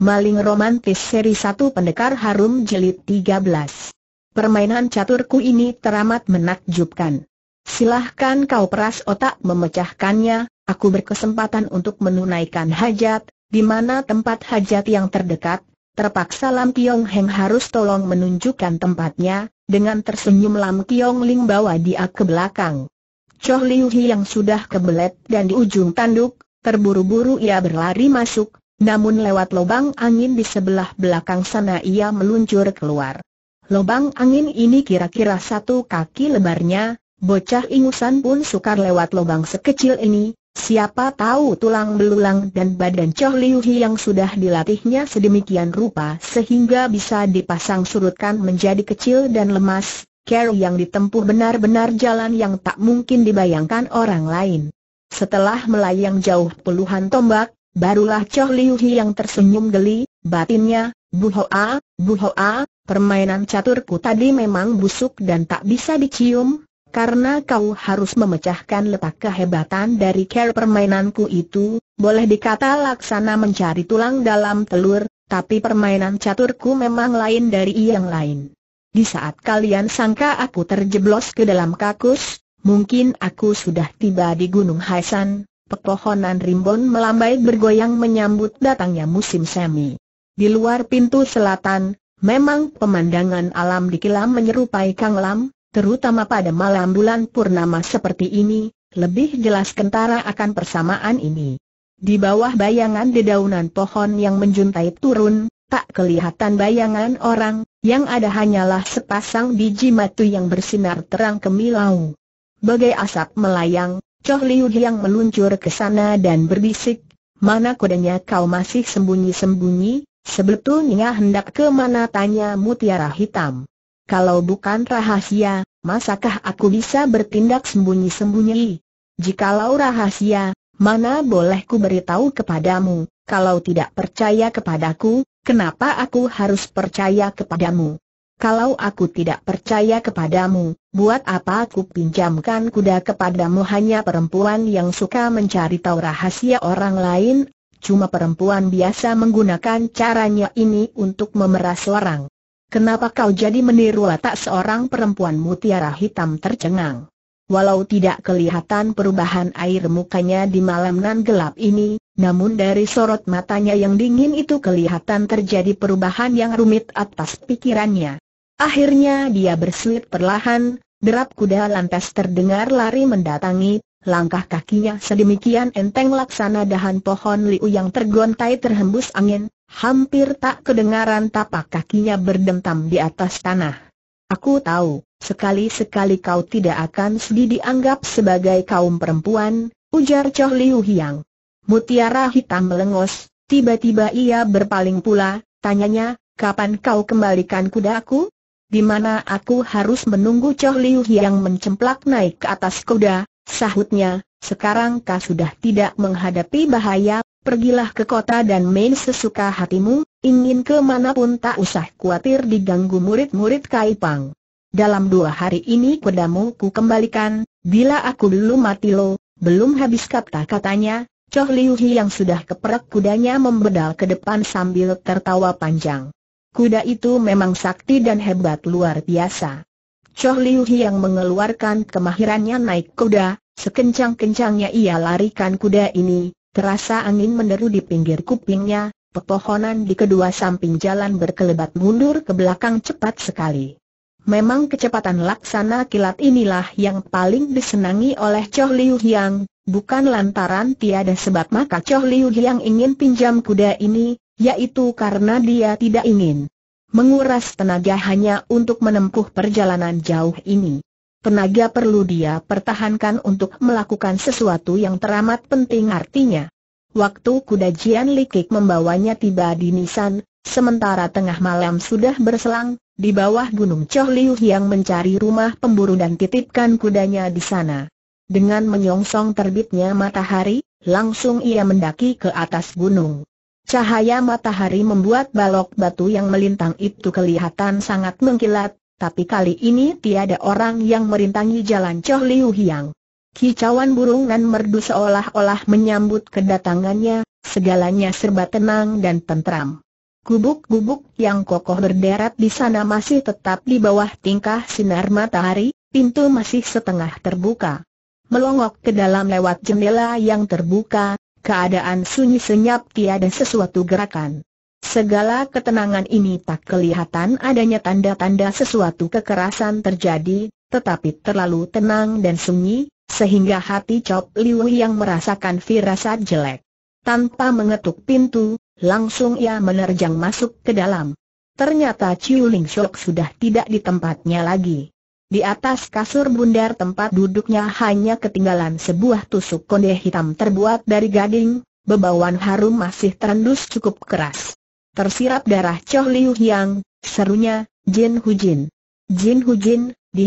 Maling Romantis Seri 1 Pendekar Harum jelit 13 Permainan caturku ini teramat menakjubkan. Silahkan kau peras otak memecahkannya, aku berkesempatan untuk menunaikan hajat, di mana tempat hajat yang terdekat, terpaksa Lam Kiong Heng harus tolong menunjukkan tempatnya, dengan tersenyum Lam Kiong Ling bawa dia ke belakang. Choh Liu Hi yang sudah kebelet dan di ujung tanduk, terburu-buru ia berlari masuk, namun lewat lubang angin di sebelah belakang sana ia meluncur keluar. Lubang angin ini kira-kira satu kaki lebarnya, bocah ingusan pun sukar lewat lubang sekecil ini, siapa tahu tulang belulang dan badan Choh Liu yang sudah dilatihnya sedemikian rupa sehingga bisa dipasang surutkan menjadi kecil dan lemas, care yang ditempuh benar-benar jalan yang tak mungkin dibayangkan orang lain. Setelah melayang jauh puluhan tombak, Barulah Choh Liu yang tersenyum geli, batinnya, Bu Hoa, Bu Hoa, permainan caturku tadi memang busuk dan tak bisa dicium, karena kau harus memecahkan letak kehebatan dari care permainanku itu, boleh dikata laksana mencari tulang dalam telur, tapi permainan caturku memang lain dari yang lain. Di saat kalian sangka aku terjeblos ke dalam kakus, mungkin aku sudah tiba di Gunung Haisan, Pepohonan rimbun melambai bergoyang menyambut datangnya musim semi. Di luar pintu selatan, memang pemandangan alam di kilam menyerupai kanglam, terutama pada malam bulan purnama seperti ini, lebih jelas kentara akan persamaan ini. Di bawah bayangan dedaunan pohon yang menjuntai turun, tak kelihatan bayangan orang, yang ada hanyalah sepasang biji matu yang bersinar terang kemilau. Bagai asap melayang, Choh Liu Hiang meluncur ke sana dan berbisik, mana kodenya kau masih sembunyi-sembunyi, sebetulnya hendak ke mana tanya mutiara hitam. Kalau bukan rahasia, masakah aku bisa bertindak sembunyi-sembunyi? Jikalau rahasia, mana boleh ku beritahu kepadamu, kalau tidak percaya kepadaku, kenapa aku harus percaya kepadamu? Kalau aku tidak percaya kepadamu, buat apa aku pinjamkan kuda kepadamu hanya perempuan yang suka mencari tahu rahasia orang lain, cuma perempuan biasa menggunakan caranya ini untuk memeras orang. Kenapa kau jadi meniru watak seorang perempuan mutiara hitam tercengang? Walau tidak kelihatan perubahan air mukanya di malam nan gelap ini, namun dari sorot matanya yang dingin itu kelihatan terjadi perubahan yang rumit atas pikirannya. Akhirnya dia berselip perlahan, derap kuda lantas terdengar lari mendatangi, langkah kakinya sedemikian enteng laksana dahan pohon liu yang tergontai terhembus angin, hampir tak kedengaran tapak kakinya berdentam di atas tanah. Aku tahu, sekali-sekali kau tidak akan sedih dianggap sebagai kaum perempuan, ujar Choh Liu Hiang. Mutiara hitam melengos, tiba-tiba ia berpaling pula, tanyanya, kapan kau kembalikan kudaku? di mana aku harus menunggu Choh Liu yang mencemplak naik ke atas kuda, sahutnya, sekarang kau sudah tidak menghadapi bahaya, pergilah ke kota dan main sesuka hatimu, ingin ke pun tak usah khawatir diganggu murid-murid Kai Pang. Dalam dua hari ini kudamu ku kembalikan, bila aku belum mati lo, belum habis kata-katanya, Choh Liu yang sudah keperak kudanya membedal ke depan sambil tertawa panjang. Kuda itu memang sakti dan hebat luar biasa. Choh Liu yang mengeluarkan kemahirannya naik kuda, sekencang-kencangnya ia larikan kuda ini, terasa angin menderu di pinggir kupingnya, pepohonan di kedua samping jalan berkelebat mundur ke belakang cepat sekali. Memang kecepatan laksana kilat inilah yang paling disenangi oleh Choh Liu Yang, bukan lantaran tiada sebab maka Choh Liu Yang ingin pinjam kuda ini, yaitu karena dia tidak ingin menguras tenaga hanya untuk menempuh perjalanan jauh ini. Tenaga perlu dia pertahankan untuk melakukan sesuatu yang teramat penting artinya. Waktu kuda Jian Likik membawanya tiba di Nisan, sementara tengah malam sudah berselang, di bawah gunung Choh Liu yang mencari rumah pemburu dan titipkan kudanya di sana. Dengan menyongsong terbitnya matahari, langsung ia mendaki ke atas gunung. Cahaya matahari membuat balok batu yang melintang itu kelihatan sangat mengkilat, tapi kali ini tiada orang yang merintangi jalan Choh Liu Hiang. Kicauan burung dan merdu seolah-olah menyambut kedatangannya, segalanya serba tenang dan tentram. Gubuk-gubuk yang kokoh berderet di sana masih tetap di bawah tingkah sinar matahari, pintu masih setengah terbuka. Melongok ke dalam lewat jendela yang terbuka, Keadaan sunyi senyap tiada sesuatu gerakan. Segala ketenangan ini tak kelihatan adanya tanda-tanda sesuatu kekerasan terjadi, tetapi terlalu tenang dan sunyi, sehingga hati Chop Liu yang merasakan firasat jelek. Tanpa mengetuk pintu, langsung ia menerjang masuk ke dalam. Ternyata Chiu Ling Shok sudah tidak di tempatnya lagi. Di atas kasur bundar tempat duduknya hanya ketinggalan sebuah tusuk konde hitam terbuat dari gading, bebauan harum masih terendus cukup keras. Tersirap darah Choh Liu Yang, serunya, Jin Hu Jin. Jin Hu Jin, di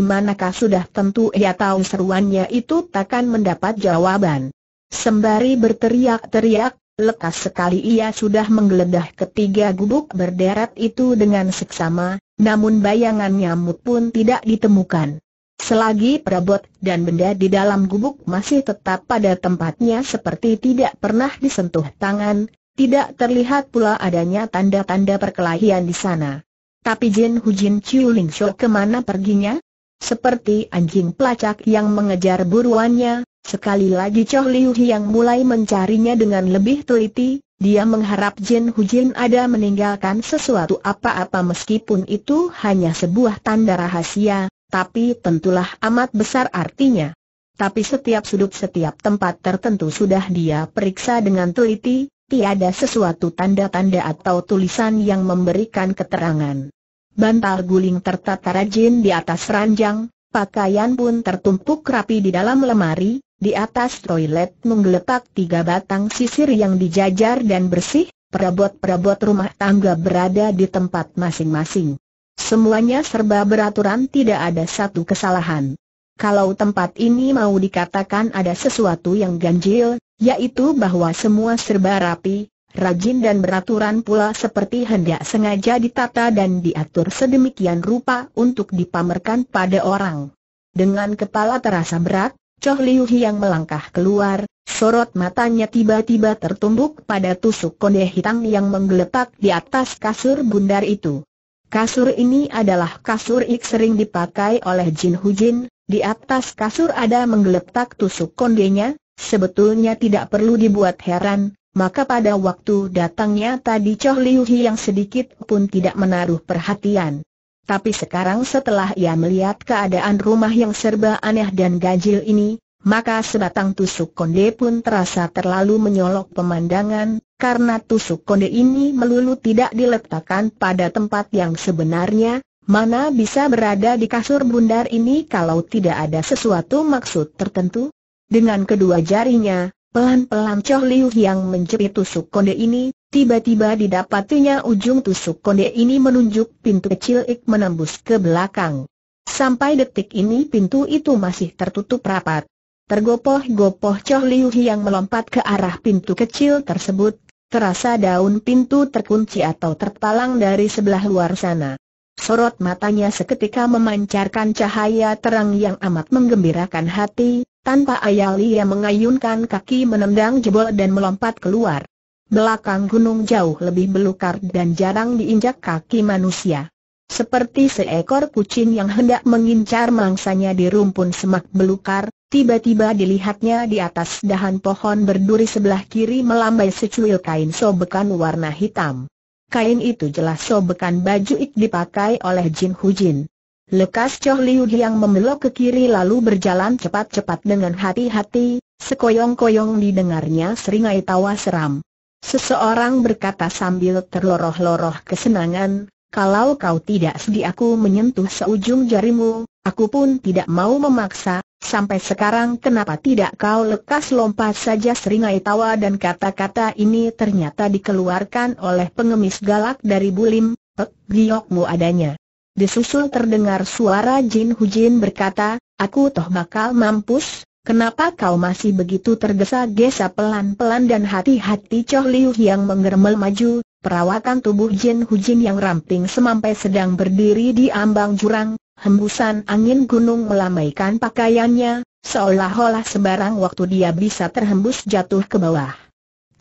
sudah tentu ia tahu seruannya itu takkan mendapat jawaban. Sembari berteriak-teriak, lekas sekali ia sudah menggeledah ketiga gubuk berderet itu dengan seksama, namun bayangan nyamuk pun tidak ditemukan. Selagi perabot dan benda di dalam gubuk masih tetap pada tempatnya seperti tidak pernah disentuh tangan, tidak terlihat pula adanya tanda-tanda perkelahian di sana. Tapi Jin Hujin Chiu Ling Shou kemana perginya? Seperti anjing pelacak yang mengejar buruannya, sekali lagi Choh Liu yang mulai mencarinya dengan lebih teliti, dia mengharap Jin Hujin ada meninggalkan sesuatu apa-apa meskipun itu hanya sebuah tanda rahasia, tapi tentulah amat besar artinya. Tapi setiap sudut setiap tempat tertentu sudah dia periksa dengan teliti, tiada sesuatu tanda-tanda atau tulisan yang memberikan keterangan. Bantal guling tertata rajin di atas ranjang, pakaian pun tertumpuk rapi di dalam lemari, di atas toilet menggeletak tiga batang sisir yang dijajar dan bersih, perabot-perabot rumah tangga berada di tempat masing-masing. Semuanya serba beraturan tidak ada satu kesalahan. Kalau tempat ini mau dikatakan ada sesuatu yang ganjil, yaitu bahwa semua serba rapi, rajin dan beraturan pula seperti hendak sengaja ditata dan diatur sedemikian rupa untuk dipamerkan pada orang. Dengan kepala terasa berat, Choh Liu yang melangkah keluar, sorot matanya tiba-tiba tertumbuk pada tusuk konde hitam yang menggeletak di atas kasur bundar itu. Kasur ini adalah kasur ik sering dipakai oleh Jin Hujin, di atas kasur ada menggeletak tusuk kondenya, sebetulnya tidak perlu dibuat heran, maka pada waktu datangnya tadi Choh Liu yang sedikit pun tidak menaruh perhatian. Tapi sekarang setelah ia melihat keadaan rumah yang serba aneh dan ganjil ini, maka sebatang tusuk konde pun terasa terlalu menyolok pemandangan, karena tusuk konde ini melulu tidak diletakkan pada tempat yang sebenarnya, mana bisa berada di kasur bundar ini kalau tidak ada sesuatu maksud tertentu? Dengan kedua jarinya, pelan-pelan Choh Liu yang menjepit tusuk konde ini, Tiba-tiba didapatinya ujung tusuk konde ini menunjuk pintu kecil ik menembus ke belakang. Sampai detik ini pintu itu masih tertutup rapat. Tergopoh-gopoh Choh Liu yang melompat ke arah pintu kecil tersebut, terasa daun pintu terkunci atau terpalang dari sebelah luar sana. Sorot matanya seketika memancarkan cahaya terang yang amat menggembirakan hati, tanpa ayali ia mengayunkan kaki menendang jebol dan melompat keluar belakang gunung jauh lebih belukar dan jarang diinjak kaki manusia. Seperti seekor kucing yang hendak mengincar mangsanya di rumpun semak belukar, tiba-tiba dilihatnya di atas dahan pohon berduri sebelah kiri melambai secuil kain sobekan warna hitam. Kain itu jelas sobekan baju ik dipakai oleh Jin Hujin. Lekas Choh Liu yang membelok ke kiri lalu berjalan cepat-cepat dengan hati-hati, sekoyong-koyong didengarnya seringai tawa seram. Seseorang berkata sambil terloroh-loroh kesenangan, kalau kau tidak sedih aku menyentuh seujung jarimu, aku pun tidak mau memaksa, sampai sekarang kenapa tidak kau lekas lompat saja seringai tawa dan kata-kata ini ternyata dikeluarkan oleh pengemis galak dari Bulim, Pek giokmu adanya. Disusul terdengar suara Jin hu Jin berkata, aku toh bakal mampus, Kenapa kau masih begitu tergesa-gesa pelan-pelan dan hati-hati Choh Liu yang menggermel maju, perawakan tubuh Jin Hu Jin yang ramping semampai sedang berdiri di ambang jurang, hembusan angin gunung melamaikan pakaiannya, seolah-olah sebarang waktu dia bisa terhembus jatuh ke bawah.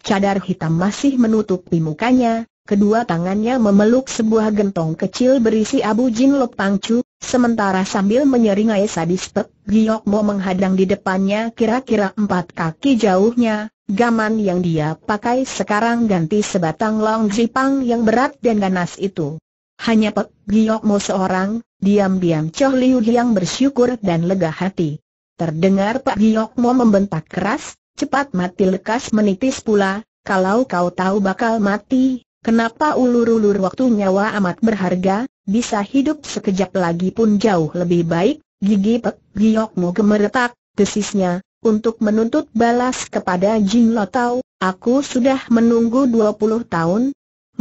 Cadar hitam masih menutupi mukanya, kedua tangannya memeluk sebuah gentong kecil berisi abu jin lop pangcu, sementara sambil menyeringai sadis pek, Giyok Mo menghadang di depannya kira-kira empat kaki jauhnya, gaman yang dia pakai sekarang ganti sebatang long jipang yang berat dan ganas itu. Hanya Pek Giyok Mo seorang, diam-diam Choh Liu yang bersyukur dan lega hati. Terdengar Pak Giyok Mo membentak keras, cepat mati lekas menitis pula, kalau kau tahu bakal mati, Kenapa ulur-ulur waktu nyawa amat berharga, bisa hidup sekejap lagi pun jauh lebih baik, gigi Pek Giokmu gemeretak, desisnya, untuk menuntut balas kepada Jin Lo Tau, aku sudah menunggu 20 tahun.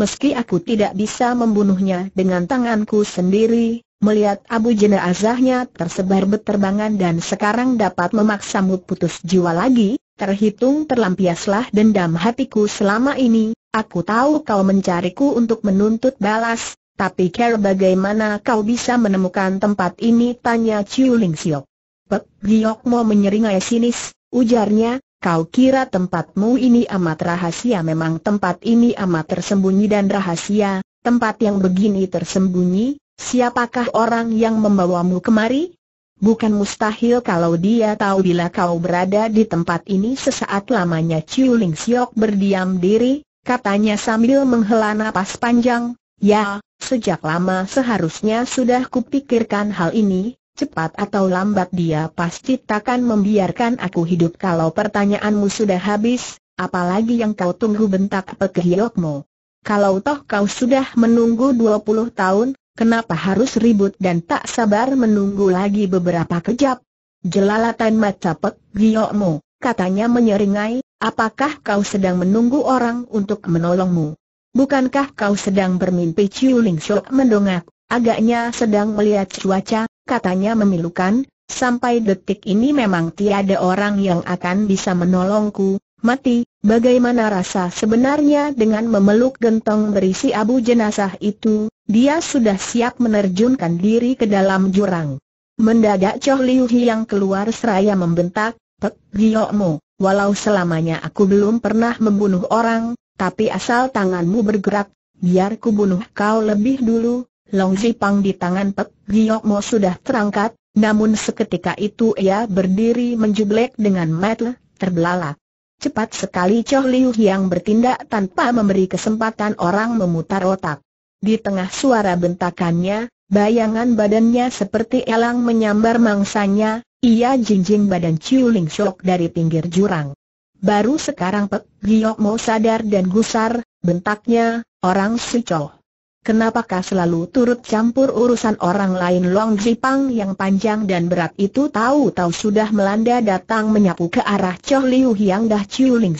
Meski aku tidak bisa membunuhnya dengan tanganku sendiri, melihat abu jenazahnya tersebar beterbangan dan sekarang dapat memaksamu putus jiwa lagi, terhitung terlampiaslah dendam hatiku selama ini, Aku tahu kau mencariku untuk menuntut balas, tapi care bagaimana kau bisa menemukan tempat ini? Tanya Chiu Ling Siok. Pek Giok mau menyeringai sinis, ujarnya, kau kira tempatmu ini amat rahasia memang tempat ini amat tersembunyi dan rahasia, tempat yang begini tersembunyi, siapakah orang yang membawamu kemari? Bukan mustahil kalau dia tahu bila kau berada di tempat ini sesaat lamanya Chiu Ling Siok berdiam diri, katanya sambil menghela napas panjang, ya, sejak lama seharusnya sudah kupikirkan hal ini, cepat atau lambat dia pasti takkan membiarkan aku hidup kalau pertanyaanmu sudah habis, apalagi yang kau tunggu bentak pekehiokmu. Kalau toh kau sudah menunggu 20 tahun, kenapa harus ribut dan tak sabar menunggu lagi beberapa kejap? Jelalatan macapet, giokmu, katanya menyeringai, Apakah kau sedang menunggu orang untuk menolongmu? Bukankah kau sedang bermimpi Chiu Ling Shok mendongak, agaknya sedang melihat cuaca, katanya memilukan, sampai detik ini memang tiada orang yang akan bisa menolongku, mati, bagaimana rasa sebenarnya dengan memeluk gentong berisi abu jenazah itu, dia sudah siap menerjunkan diri ke dalam jurang. Mendadak Choh Liu Hiang keluar seraya membentak, Pek Giokmu, Walau selamanya aku belum pernah membunuh orang, tapi asal tanganmu bergerak, biar ku bunuh kau lebih dulu. Long Zipang di tangan Pek Giok Mo sudah terangkat, namun seketika itu ia berdiri menjublek dengan metel, terbelalak. Cepat sekali Choh Liu yang bertindak tanpa memberi kesempatan orang memutar otak. Di tengah suara bentakannya, bayangan badannya seperti elang menyambar mangsanya, ia jinjing badan Chiu Ling Shok dari pinggir jurang. Baru sekarang Pek Giok mau sadar dan gusar, bentaknya, orang sucoh. Kenapakah selalu turut campur urusan orang lain Long Zipang yang panjang dan berat itu tahu-tahu sudah melanda datang menyapu ke arah Choh Liu Hiang Dah Chiu Ling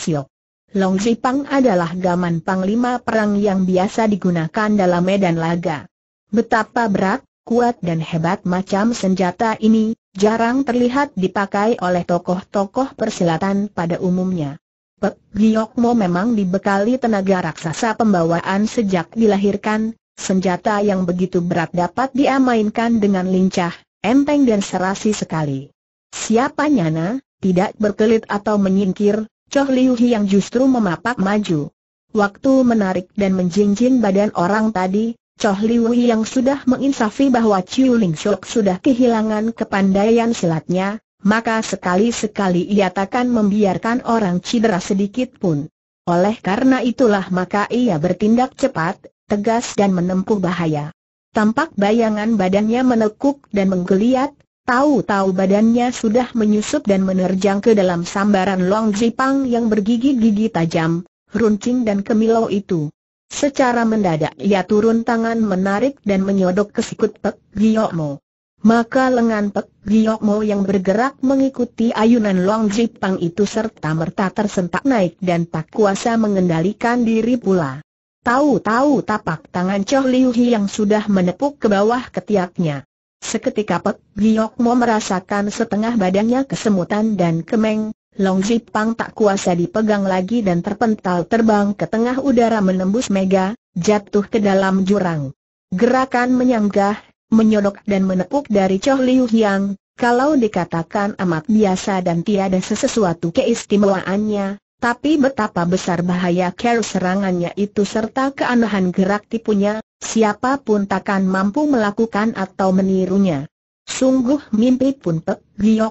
Long Zipang adalah gaman panglima perang yang biasa digunakan dalam medan laga. Betapa berat, kuat dan hebat macam senjata ini, jarang terlihat dipakai oleh tokoh-tokoh persilatan pada umumnya. Pek Giyokmo memang dibekali tenaga raksasa pembawaan sejak dilahirkan, senjata yang begitu berat dapat diamainkan dengan lincah, enteng dan serasi sekali. Siapa nyana, tidak berkelit atau menyingkir, Choh Liu yang justru memapak maju. Waktu menarik dan menjinjing badan orang tadi, Choh Liu yang sudah menginsafi bahwa Chiu Ling Shok sudah kehilangan kepandaian silatnya, maka sekali-sekali ia takkan membiarkan orang cedera sedikit pun. Oleh karena itulah maka ia bertindak cepat, tegas dan menempuh bahaya. Tampak bayangan badannya menekuk dan menggeliat, tahu-tahu badannya sudah menyusup dan menerjang ke dalam sambaran Long Zipang yang bergigi-gigi tajam, runcing dan kemilau itu. Secara mendadak ia turun tangan menarik dan menyodok ke sikut Pek Giyokmo. Maka lengan Pek Giyokmo yang bergerak mengikuti ayunan Long Jipang itu serta merta tersentak naik dan tak kuasa mengendalikan diri pula. Tahu-tahu tapak tangan Choh Liu Hi yang sudah menepuk ke bawah ketiaknya. Seketika Pek Giyokmo merasakan setengah badannya kesemutan dan kemeng, Long Jipang tak kuasa dipegang lagi dan terpental terbang ke tengah udara menembus mega, jatuh ke dalam jurang. Gerakan menyanggah, menyodok dan menepuk dari Choh Liu Hiang, kalau dikatakan amat biasa dan tiada sesuatu keistimewaannya, tapi betapa besar bahaya care serangannya itu serta keanehan gerak tipunya, siapapun takkan mampu melakukan atau menirunya. Sungguh mimpi pun Pek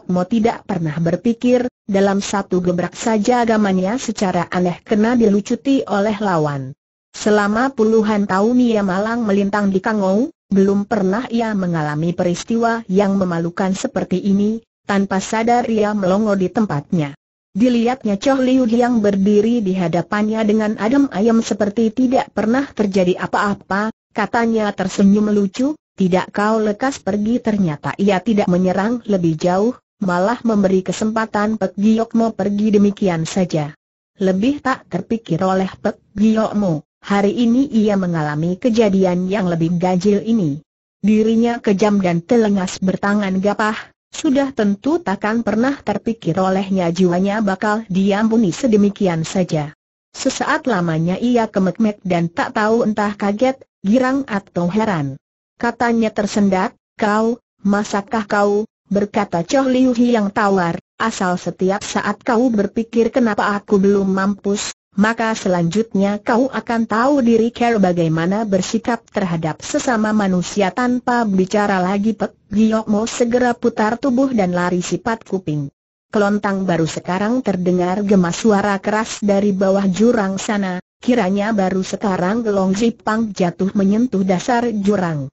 mau tidak pernah berpikir, dalam satu gebrak saja agamanya secara aneh kena dilucuti oleh lawan. Selama puluhan tahun ia malang melintang di Kangou, belum pernah ia mengalami peristiwa yang memalukan seperti ini, tanpa sadar ia melongo di tempatnya. Dilihatnya Choh Liu yang berdiri di hadapannya dengan adem ayam seperti tidak pernah terjadi apa-apa, katanya tersenyum lucu, tidak kau lekas pergi ternyata ia tidak menyerang lebih jauh, malah memberi kesempatan Pek Giyokmo pergi demikian saja. Lebih tak terpikir oleh Pek Giyokmo, hari ini ia mengalami kejadian yang lebih ganjil ini. Dirinya kejam dan telengas bertangan gapah, sudah tentu takkan pernah terpikir olehnya jiwanya bakal diampuni sedemikian saja. Sesaat lamanya ia kemek-mek dan tak tahu entah kaget, girang atau heran. Katanya tersendat, kau, masakah kau, berkata Choh Liu Hi yang tawar, asal setiap saat kau berpikir kenapa aku belum mampus, maka selanjutnya kau akan tahu diri kau bagaimana bersikap terhadap sesama manusia tanpa bicara lagi Pek Giok mau segera putar tubuh dan lari sifat kuping Kelontang baru sekarang terdengar gemas suara keras dari bawah jurang sana Kiranya baru sekarang gelong zipang jatuh menyentuh dasar jurang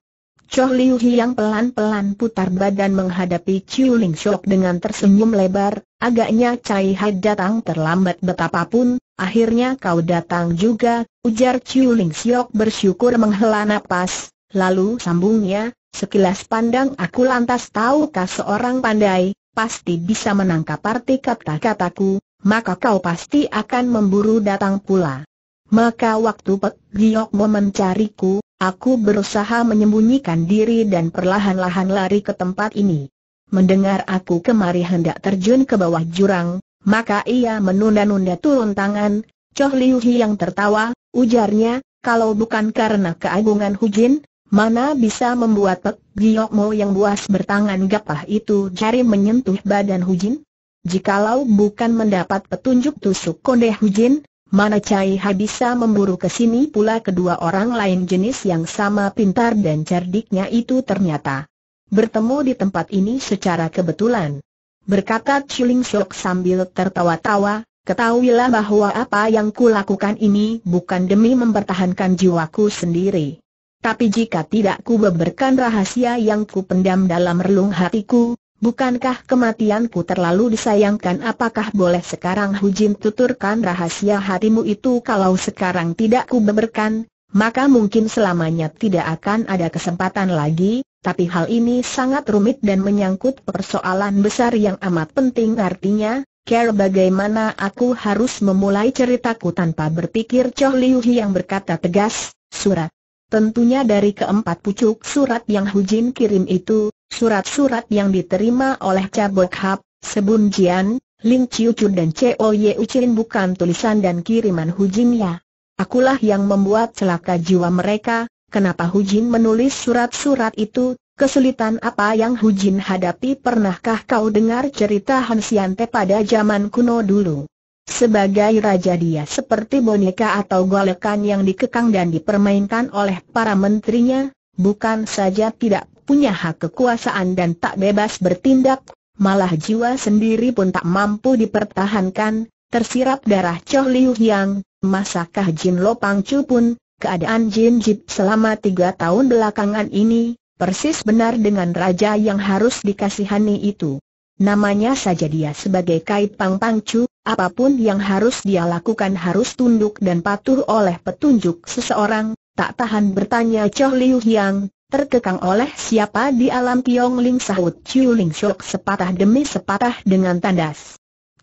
Choh Liu Hiang pelan-pelan putar badan menghadapi Chiu Ling Shok dengan tersenyum lebar, agaknya Cai Hai datang terlambat betapapun, akhirnya kau datang juga, ujar Chiu Ling Shok bersyukur menghela napas, lalu sambungnya, sekilas pandang aku lantas tahu tahukah seorang pandai, pasti bisa menangkap arti kata-kataku, maka kau pasti akan memburu datang pula. Maka waktu Pek Giok mencariku, Aku berusaha menyembunyikan diri dan perlahan-lahan lari ke tempat ini. Mendengar aku kemari hendak terjun ke bawah jurang, maka ia menunda-nunda turun tangan, Choh Liu Hi yang tertawa, ujarnya, kalau bukan karena keagungan Hu Jin, mana bisa membuat Pek Giok Mo yang buas bertangan gapah itu jari menyentuh badan Hu Jin? Jikalau bukan mendapat petunjuk tusuk konde Jin? Mana Cai Ha bisa memburu ke sini pula kedua orang lain jenis yang sama pintar dan cerdiknya itu ternyata bertemu di tempat ini secara kebetulan. Berkata Chiling Sok sambil tertawa-tawa, ketahuilah bahwa apa yang kulakukan ini bukan demi mempertahankan jiwaku sendiri. Tapi jika tidak ku beberkan rahasia yang ku pendam dalam relung hatiku, Bukankah kematianku terlalu disayangkan apakah boleh sekarang Hujin tuturkan rahasia hatimu itu kalau sekarang tidak kubeberkan, maka mungkin selamanya tidak akan ada kesempatan lagi, tapi hal ini sangat rumit dan menyangkut persoalan besar yang amat penting artinya, care bagaimana aku harus memulai ceritaku tanpa berpikir Choh Liu Hi yang berkata tegas, surat. Tentunya dari keempat pucuk surat yang Hujin kirim itu, Surat-surat yang diterima oleh Cabok Hap, Sebun Jian, Ling Chiu Chun dan Cheo oh Ye Uchin bukan tulisan dan kiriman Hu Jin ya. Akulah yang membuat celaka jiwa mereka, kenapa Hu Jin menulis surat-surat itu, kesulitan apa yang Hu Jin hadapi pernahkah kau dengar cerita Han Te pada zaman kuno dulu? Sebagai raja dia seperti boneka atau golekan yang dikekang dan dipermainkan oleh para menterinya, bukan saja tidak punya hak kekuasaan dan tak bebas bertindak, malah jiwa sendiri pun tak mampu dipertahankan, tersirap darah Choh Liu Yang, masakah Jin Lo Pang Chu pun, keadaan Jin Jip selama tiga tahun belakangan ini, persis benar dengan raja yang harus dikasihani itu. Namanya saja dia sebagai Kai Pang Pang Chu, apapun yang harus dia lakukan harus tunduk dan patuh oleh petunjuk seseorang, tak tahan bertanya Choh Liu Yang, terkekang oleh siapa di alam Kiong Ling sahut Chiu Ling Shok sepatah demi sepatah dengan tandas.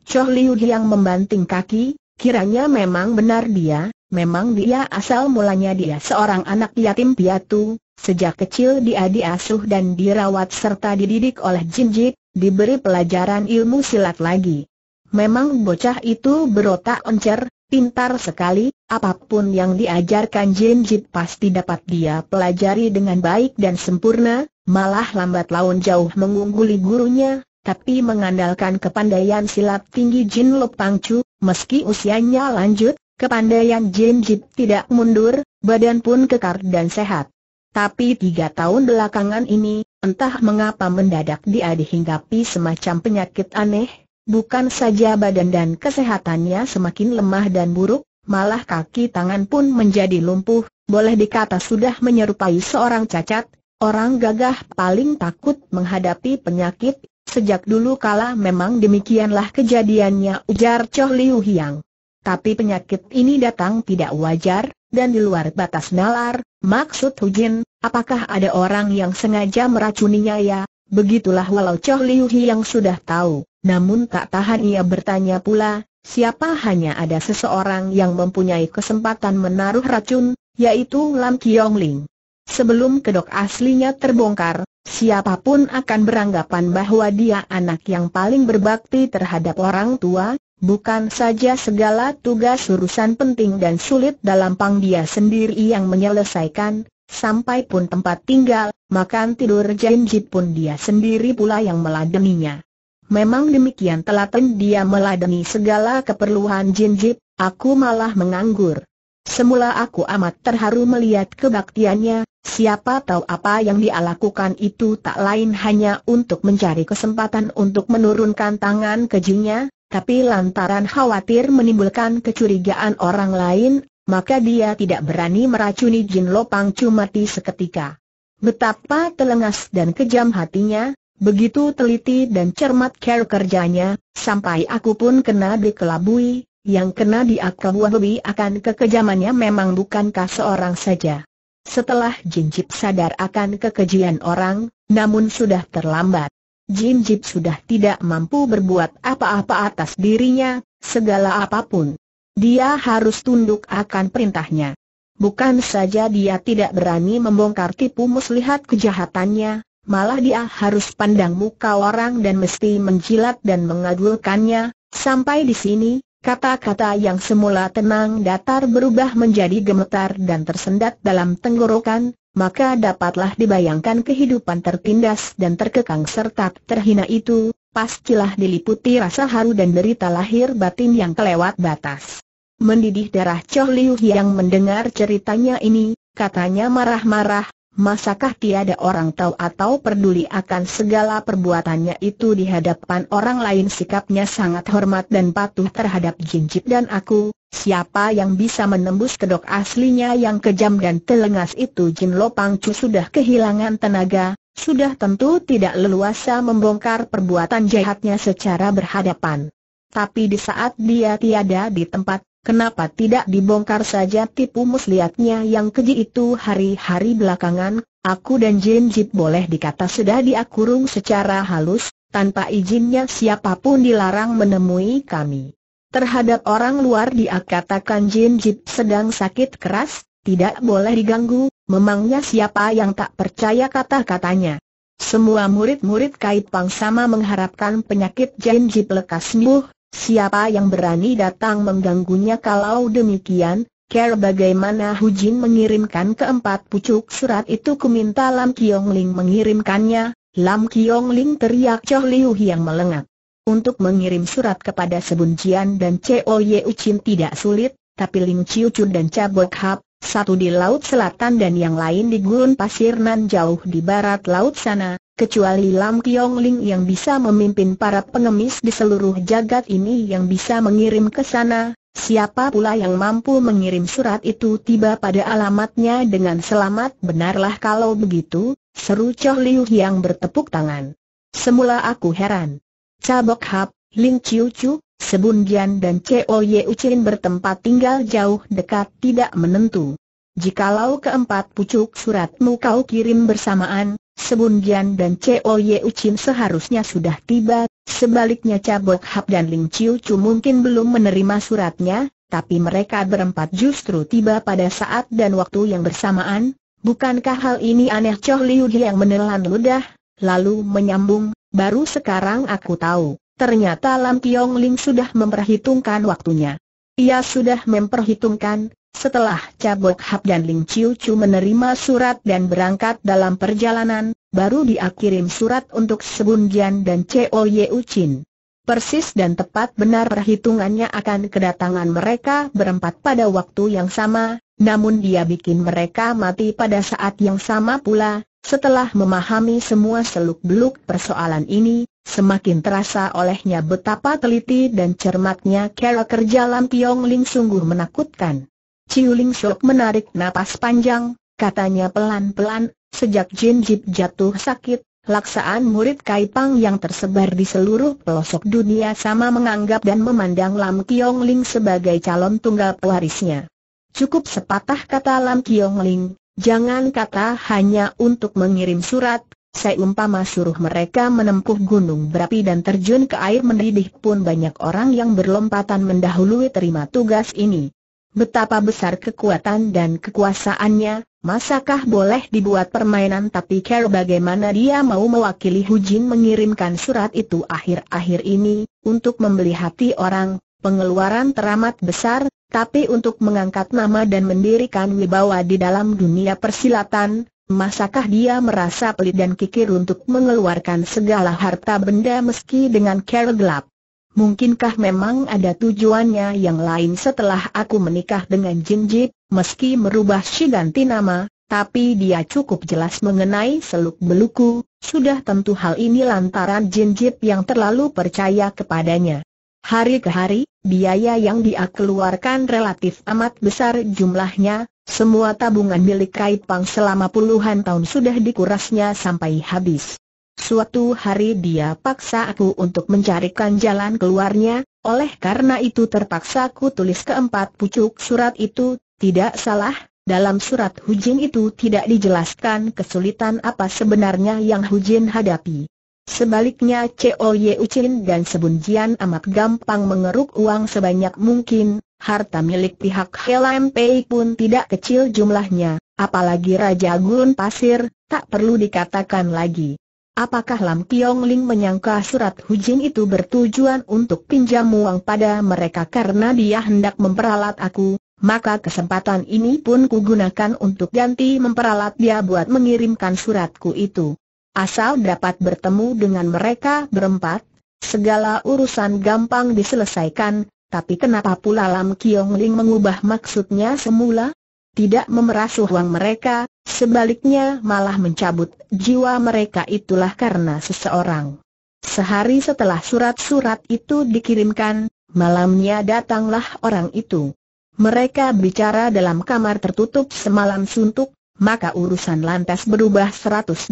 Choh Liu yang membanting kaki, kiranya memang benar dia, memang dia asal mulanya dia seorang anak yatim piatu, sejak kecil dia diasuh dan dirawat serta dididik oleh Jin Jinjit, diberi pelajaran ilmu silat lagi. Memang bocah itu berotak encer, Pintar sekali, apapun yang diajarkan Jin Jit pasti dapat dia pelajari dengan baik dan sempurna, malah lambat laun jauh mengungguli gurunya, tapi mengandalkan kepandaian silat tinggi Jin Lo Chu, meski usianya lanjut, kepandaian Jin Jit tidak mundur, badan pun kekar dan sehat. Tapi tiga tahun belakangan ini, entah mengapa mendadak dia dihinggapi semacam penyakit aneh, Bukan saja badan dan kesehatannya semakin lemah dan buruk, malah kaki tangan pun menjadi lumpuh, boleh dikata sudah menyerupai seorang cacat, orang gagah paling takut menghadapi penyakit, sejak dulu kala memang demikianlah kejadiannya ujar Choh Liu Hiang. Tapi penyakit ini datang tidak wajar, dan di luar batas nalar, maksud Hu Jin, apakah ada orang yang sengaja meracuninya ya? Begitulah walau Choh Liu Hiang sudah tahu. Namun tak tahan ia bertanya pula, siapa hanya ada seseorang yang mempunyai kesempatan menaruh racun, yaitu Lam Kiong Ling. Sebelum kedok aslinya terbongkar, siapapun akan beranggapan bahwa dia anak yang paling berbakti terhadap orang tua, bukan saja segala tugas urusan penting dan sulit dalam pang dia sendiri yang menyelesaikan, sampai pun tempat tinggal, makan tidur janji pun dia sendiri pula yang meladeninya. Memang demikian telaten dia meladeni segala keperluan Jinjip, aku malah menganggur. Semula aku amat terharu melihat kebaktiannya, siapa tahu apa yang dia lakukan itu tak lain hanya untuk mencari kesempatan untuk menurunkan tangan kejunya, tapi lantaran khawatir menimbulkan kecurigaan orang lain, maka dia tidak berani meracuni Jin Lopang cuma di seketika. Betapa telengas dan kejam hatinya, Begitu teliti dan cermat care kerjanya, sampai aku pun kena dikelabui, yang kena diakal lebih akan kekejamannya memang bukankah seorang saja. Setelah Jin sadar akan kekejian orang, namun sudah terlambat. Jin sudah tidak mampu berbuat apa-apa atas dirinya, segala apapun. Dia harus tunduk akan perintahnya. Bukan saja dia tidak berani membongkar tipu muslihat kejahatannya, malah dia harus pandang muka orang dan mesti menjilat dan mengadulkannya sampai di sini, Kata-kata yang semula tenang datar berubah menjadi gemetar dan tersendat dalam tenggorokan, maka dapatlah dibayangkan kehidupan tertindas dan terkekang serta terhina itu, pastilah diliputi rasa haru dan derita lahir batin yang kelewat batas. Mendidih darah Choh Liu yang mendengar ceritanya ini, katanya marah-marah, Masakah tiada orang tahu atau peduli akan segala perbuatannya itu di hadapan orang lain sikapnya sangat hormat dan patuh terhadap Jinjip dan aku, siapa yang bisa menembus kedok aslinya yang kejam dan telengas itu Jin Lopang Cu sudah kehilangan tenaga, sudah tentu tidak leluasa membongkar perbuatan jahatnya secara berhadapan. Tapi di saat dia tiada di tempat, Kenapa tidak dibongkar saja tipu muslihatnya yang keji itu hari-hari belakangan, aku dan Jin Jip boleh dikata sudah diakurung secara halus, tanpa izinnya siapapun dilarang menemui kami. Terhadap orang luar dia katakan Jin Jip sedang sakit keras, tidak boleh diganggu, memangnya siapa yang tak percaya kata-katanya. Semua murid-murid Kait Pang sama mengharapkan penyakit Jin Jip lekas sembuh, Siapa yang berani datang mengganggunya kalau demikian, care bagaimana Hu Jin mengirimkan keempat pucuk surat itu ku minta Lam Kiong Ling mengirimkannya, Lam Kiong Ling teriak Choh Liu yang melengak. Untuk mengirim surat kepada Sebunjian dan Cheo Ye Ucin tidak sulit, tapi Ling Chiu Chun dan Cabok Hap, satu di Laut Selatan dan yang lain di Gurun Pasir Nan jauh di barat laut sana, kecuali Lam Kiong Ling yang bisa memimpin para pengemis di seluruh jagat ini yang bisa mengirim ke sana, siapa pula yang mampu mengirim surat itu tiba pada alamatnya dengan selamat benarlah kalau begitu, seru Choh Liu yang bertepuk tangan. Semula aku heran. Cabok Hap, Ling Chiu Chu, Gian dan Cho Ye Uchin bertempat tinggal jauh dekat tidak menentu. Jikalau keempat pucuk suratmu kau kirim bersamaan, Sebundian dan CEO Ye Uchin seharusnya sudah tiba, sebaliknya Cabok Hap dan Ling Chiu Chu mungkin belum menerima suratnya, tapi mereka berempat justru tiba pada saat dan waktu yang bersamaan, bukankah hal ini aneh Cao Liu yang menelan ludah, lalu menyambung, baru sekarang aku tahu, ternyata Lam Tiong Ling sudah memperhitungkan waktunya. Ia sudah memperhitungkan, setelah Cabok Hap dan Ling Chiu Chu menerima surat dan berangkat dalam perjalanan, baru dia kirim surat untuk Sebun Jian dan Cheo Ye Uchin. Persis dan tepat benar perhitungannya akan kedatangan mereka berempat pada waktu yang sama, namun dia bikin mereka mati pada saat yang sama pula, setelah memahami semua seluk-beluk persoalan ini, semakin terasa olehnya betapa teliti dan cermatnya cara kerja Lam Piong Ling sungguh menakutkan. Chiu Ling Shok menarik napas panjang, katanya pelan-pelan, sejak Jin Jip jatuh sakit, laksaan murid Kaipang yang tersebar di seluruh pelosok dunia sama menganggap dan memandang Lam Kiong Ling sebagai calon tunggal pewarisnya. Cukup sepatah kata Lam Kiong Ling, jangan kata hanya untuk mengirim surat, Saya umpama suruh mereka menempuh gunung berapi dan terjun ke air mendidih pun banyak orang yang berlompatan mendahului terima tugas ini. Betapa besar kekuatan dan kekuasaannya, masakah boleh dibuat permainan tapi care bagaimana dia mau mewakili Hujin mengirimkan surat itu akhir-akhir ini, untuk membeli hati orang, pengeluaran teramat besar, tapi untuk mengangkat nama dan mendirikan wibawa di dalam dunia persilatan, Masakah dia merasa pelit dan kikir untuk mengeluarkan segala harta benda meski dengan care gelap? Mungkinkah memang ada tujuannya yang lain setelah aku menikah dengan Jinjit, meski merubah Shiganti nama, tapi dia cukup jelas mengenai seluk beluku, sudah tentu hal ini lantaran Jinjit yang terlalu percaya kepadanya. Hari ke hari, biaya yang dia keluarkan relatif amat besar jumlahnya, semua tabungan milik Kai Pang selama puluhan tahun sudah dikurasnya sampai habis. Suatu hari dia paksa aku untuk mencarikan jalan keluarnya, oleh karena itu terpaksa aku tulis keempat pucuk surat itu, tidak salah, dalam surat Hujin itu tidak dijelaskan kesulitan apa sebenarnya yang Hujin hadapi. Sebaliknya Coy Ucin dan Sebunjian amat gampang mengeruk uang sebanyak mungkin, harta milik pihak Helam Pei pun tidak kecil jumlahnya, apalagi Raja Gurun Pasir, tak perlu dikatakan lagi. Apakah Lam Kiong Ling menyangka surat hujin itu bertujuan untuk pinjam uang pada mereka karena dia hendak memperalat aku, maka kesempatan ini pun kugunakan untuk ganti memperalat dia buat mengirimkan suratku itu. Asal dapat bertemu dengan mereka berempat, segala urusan gampang diselesaikan, tapi kenapa pula Lam Kiong Ling mengubah maksudnya semula? tidak memerasuh uang mereka, sebaliknya malah mencabut jiwa mereka itulah karena seseorang. Sehari setelah surat-surat itu dikirimkan, malamnya datanglah orang itu. Mereka bicara dalam kamar tertutup semalam suntuk, maka urusan lantas berubah 180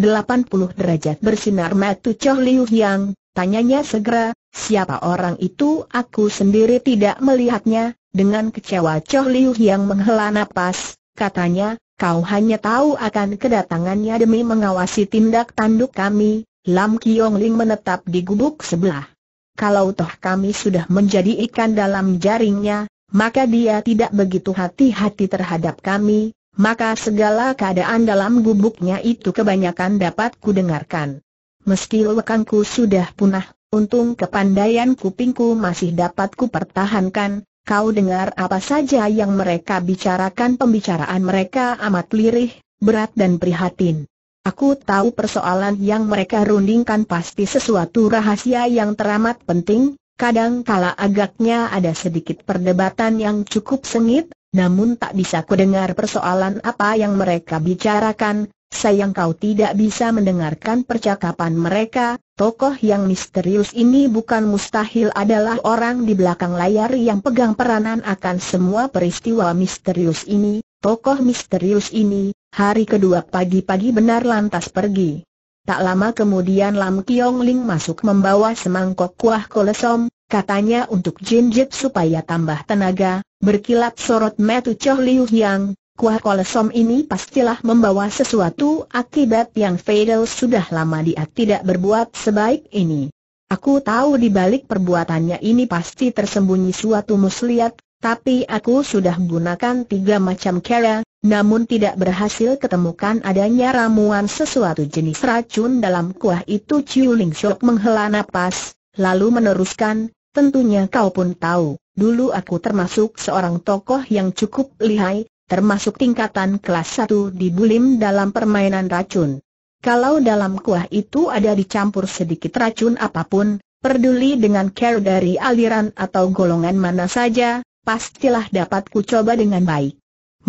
derajat bersinar matu Choh Liu Yang, tanyanya segera, siapa orang itu aku sendiri tidak melihatnya, dengan kecewa Choh Liu yang menghela nafas, katanya, kau hanya tahu akan kedatangannya demi mengawasi tindak tanduk kami, Lam Kiong Ling menetap di gubuk sebelah. Kalau toh kami sudah menjadi ikan dalam jaringnya, maka dia tidak begitu hati-hati terhadap kami, maka segala keadaan dalam gubuknya itu kebanyakan dapat kudengarkan. Meski lekanku sudah punah, untung kepandaian kupingku masih dapat kupertahankan, Kau dengar apa saja yang mereka bicarakan pembicaraan mereka amat lirih, berat dan prihatin. Aku tahu persoalan yang mereka rundingkan pasti sesuatu rahasia yang teramat penting, Kadang-kala agaknya ada sedikit perdebatan yang cukup sengit, namun tak bisa kudengar persoalan apa yang mereka bicarakan, Sayang kau tidak bisa mendengarkan percakapan mereka, tokoh yang misterius ini bukan mustahil adalah orang di belakang layar yang pegang peranan akan semua peristiwa misterius ini, tokoh misterius ini, hari kedua pagi-pagi benar lantas pergi. Tak lama kemudian Lam Kiong Ling masuk membawa semangkok kuah kolesom, katanya untuk Jin Jip supaya tambah tenaga, berkilat sorot metu Choh Liu Yang, Kuah kolesom ini pastilah membawa sesuatu akibat yang fatal sudah lama dia tidak berbuat sebaik ini. Aku tahu di balik perbuatannya ini pasti tersembunyi suatu muslihat, tapi aku sudah gunakan tiga macam cara, namun tidak berhasil ketemukan adanya ramuan sesuatu jenis racun dalam kuah itu Chiu Ling Shok menghela nafas, lalu meneruskan, tentunya kau pun tahu, dulu aku termasuk seorang tokoh yang cukup lihai, termasuk tingkatan kelas 1 di Bulim dalam permainan racun. Kalau dalam kuah itu ada dicampur sedikit racun apapun, peduli dengan care dari aliran atau golongan mana saja, pastilah dapat ku coba dengan baik.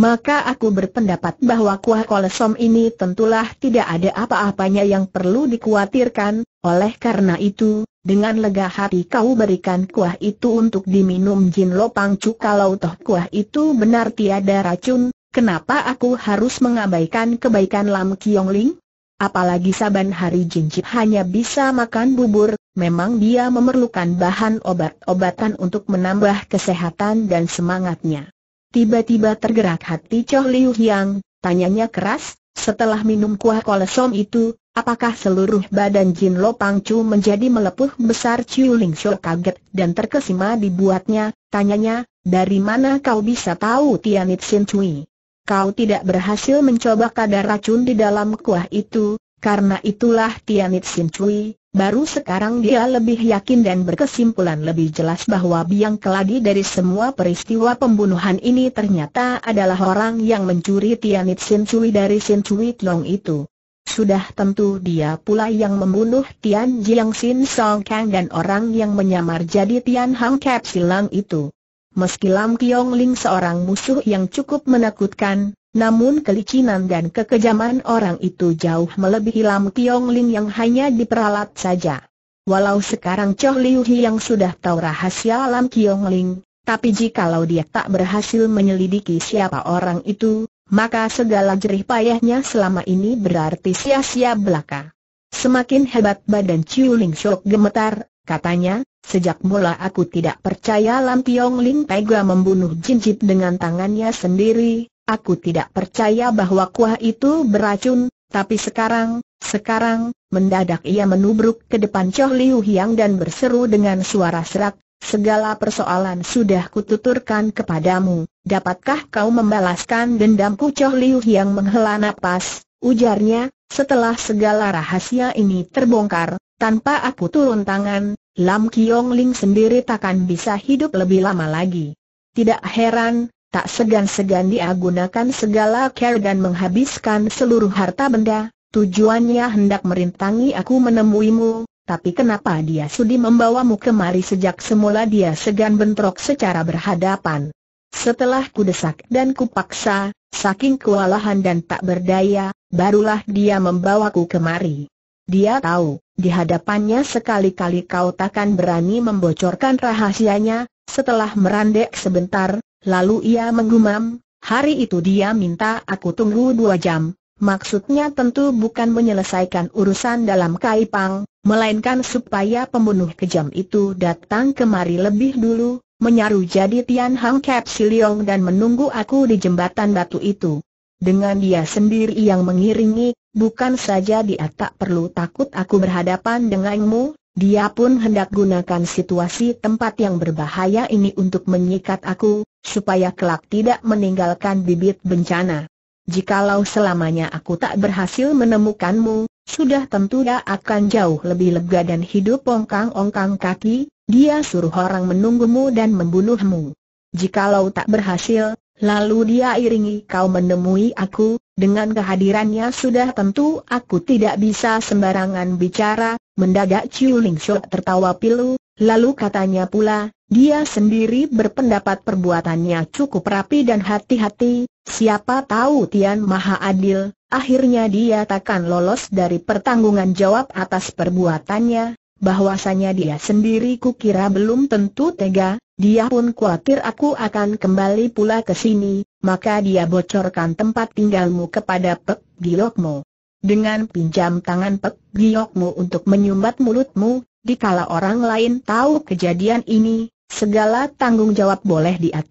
Maka aku berpendapat bahwa kuah kolesom ini tentulah tidak ada apa-apanya yang perlu dikhawatirkan, oleh karena itu, dengan lega hati kau berikan kuah itu untuk diminum Jin Lopang Cu kalau toh kuah itu benar tiada racun, kenapa aku harus mengabaikan kebaikan Lam Kiong Ling? Apalagi saban hari Jin Chip hanya bisa makan bubur, memang dia memerlukan bahan obat-obatan untuk menambah kesehatan dan semangatnya. Tiba-tiba tergerak hati Choh Liu Yang, tanyanya keras, setelah minum kuah kolesom itu, Apakah seluruh badan Jin Lo Pang Chu menjadi melepuh besar Chiu Ling Shou kaget dan terkesima dibuatnya, tanyanya, dari mana kau bisa tahu Tianit Sin Cui? Kau tidak berhasil mencoba kadar racun di dalam kuah itu, karena itulah Tianit Sin Cui, baru sekarang dia lebih yakin dan berkesimpulan lebih jelas bahwa biang keladi dari semua peristiwa pembunuhan ini ternyata adalah orang yang mencuri Tianit Sin Cui dari Sin Cui itu. Sudah tentu dia pula yang membunuh Tian Jiang Sin Song Kang dan orang yang menyamar jadi Tian Hang Kep Silang itu. Meski Lam Kiong Ling seorang musuh yang cukup menakutkan, namun kelicinan dan kekejaman orang itu jauh melebihi Lam Kiong Ling yang hanya diperalat saja. Walau sekarang Choh Liu Hi yang sudah tahu rahasia Lam Kiong Ling, tapi jikalau dia tak berhasil menyelidiki siapa orang itu, maka segala jerih payahnya selama ini berarti sia-sia belaka. Semakin hebat badan Chiu Ling Shok gemetar, katanya, sejak mula aku tidak percaya Lam Tiong Ling tega membunuh Jin Jinjit dengan tangannya sendiri, aku tidak percaya bahwa kuah itu beracun, tapi sekarang, sekarang, mendadak ia menubruk ke depan Choh Liu Hiang dan berseru dengan suara serak, Segala persoalan sudah kututurkan kepadamu, dapatkah kau membalaskan dendamku Choh Liu yang menghela nafas? ujarnya, setelah segala rahasia ini terbongkar, tanpa aku turun tangan, Lam Kiong Ling sendiri takkan bisa hidup lebih lama lagi. Tidak heran, tak segan-segan dia gunakan segala care dan menghabiskan seluruh harta benda, tujuannya hendak merintangi aku menemuimu, tapi kenapa dia sudi membawamu kemari sejak semula dia segan bentrok secara berhadapan. Setelah kudesak dan kupaksa, saking kewalahan dan tak berdaya, barulah dia membawaku kemari. Dia tahu, di hadapannya sekali-kali kau takkan berani membocorkan rahasianya, setelah merandek sebentar, lalu ia menggumam, hari itu dia minta aku tunggu dua jam, maksudnya tentu bukan menyelesaikan urusan dalam kaipang, melainkan supaya pembunuh kejam itu datang kemari lebih dulu, menyaru jadi Tian Hang Kep Siliong dan menunggu aku di jembatan batu itu. Dengan dia sendiri yang mengiringi, bukan saja dia tak perlu takut aku berhadapan denganmu, dia pun hendak gunakan situasi tempat yang berbahaya ini untuk menyikat aku, supaya kelak tidak meninggalkan bibit bencana. Jikalau selamanya aku tak berhasil menemukanmu, sudah tentu dia akan jauh lebih lega dan hidup ongkang-ongkang kaki, dia suruh orang menunggumu dan membunuhmu. Jikalau tak berhasil, lalu dia iringi kau menemui aku, dengan kehadirannya sudah tentu aku tidak bisa sembarangan bicara, mendadak Chiu Ling Shou tertawa pilu, lalu katanya pula, dia sendiri berpendapat perbuatannya cukup rapi dan hati-hati, siapa tahu Tian Maha Adil, akhirnya dia takkan lolos dari pertanggungan jawab atas perbuatannya, bahwasanya dia sendiri kukira belum tentu tega, dia pun khawatir aku akan kembali pula ke sini, maka dia bocorkan tempat tinggalmu kepada Pek Giokmu. Dengan pinjam tangan Pek Giokmu untuk menyumbat mulutmu, dikala orang lain tahu kejadian ini, segala tanggung jawab boleh dia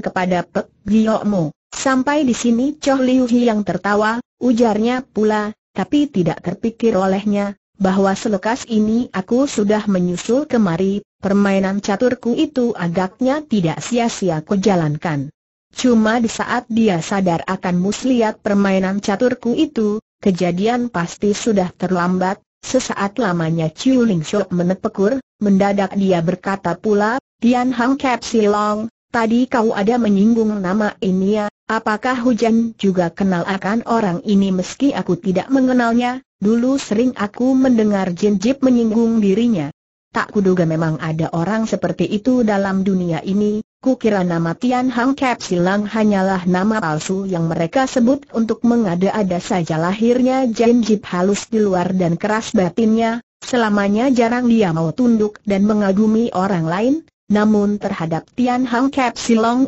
kepada Pek Giokmu. Sampai di sini Choh Liu yang tertawa, ujarnya pula, tapi tidak terpikir olehnya, bahwa selekas ini aku sudah menyusul kemari, permainan caturku itu agaknya tidak sia-sia jalankan. Cuma di saat dia sadar akan muslihat permainan caturku itu, kejadian pasti sudah terlambat, sesaat lamanya Chiu Ling Shou menepekur, mendadak dia berkata pula, Tian Hang Si Long, Tadi kau ada menyinggung nama ini ya, apakah hujan juga kenal akan orang ini meski aku tidak mengenalnya, dulu sering aku mendengar Jin Jip menyinggung dirinya. Tak kuduga memang ada orang seperti itu dalam dunia ini, Ku kira nama Tian Hang Kep Silang hanyalah nama palsu yang mereka sebut untuk mengada-ada saja lahirnya Jin Jip halus di luar dan keras batinnya, selamanya jarang dia mau tunduk dan mengagumi orang lain, namun terhadap Tian Hang Kep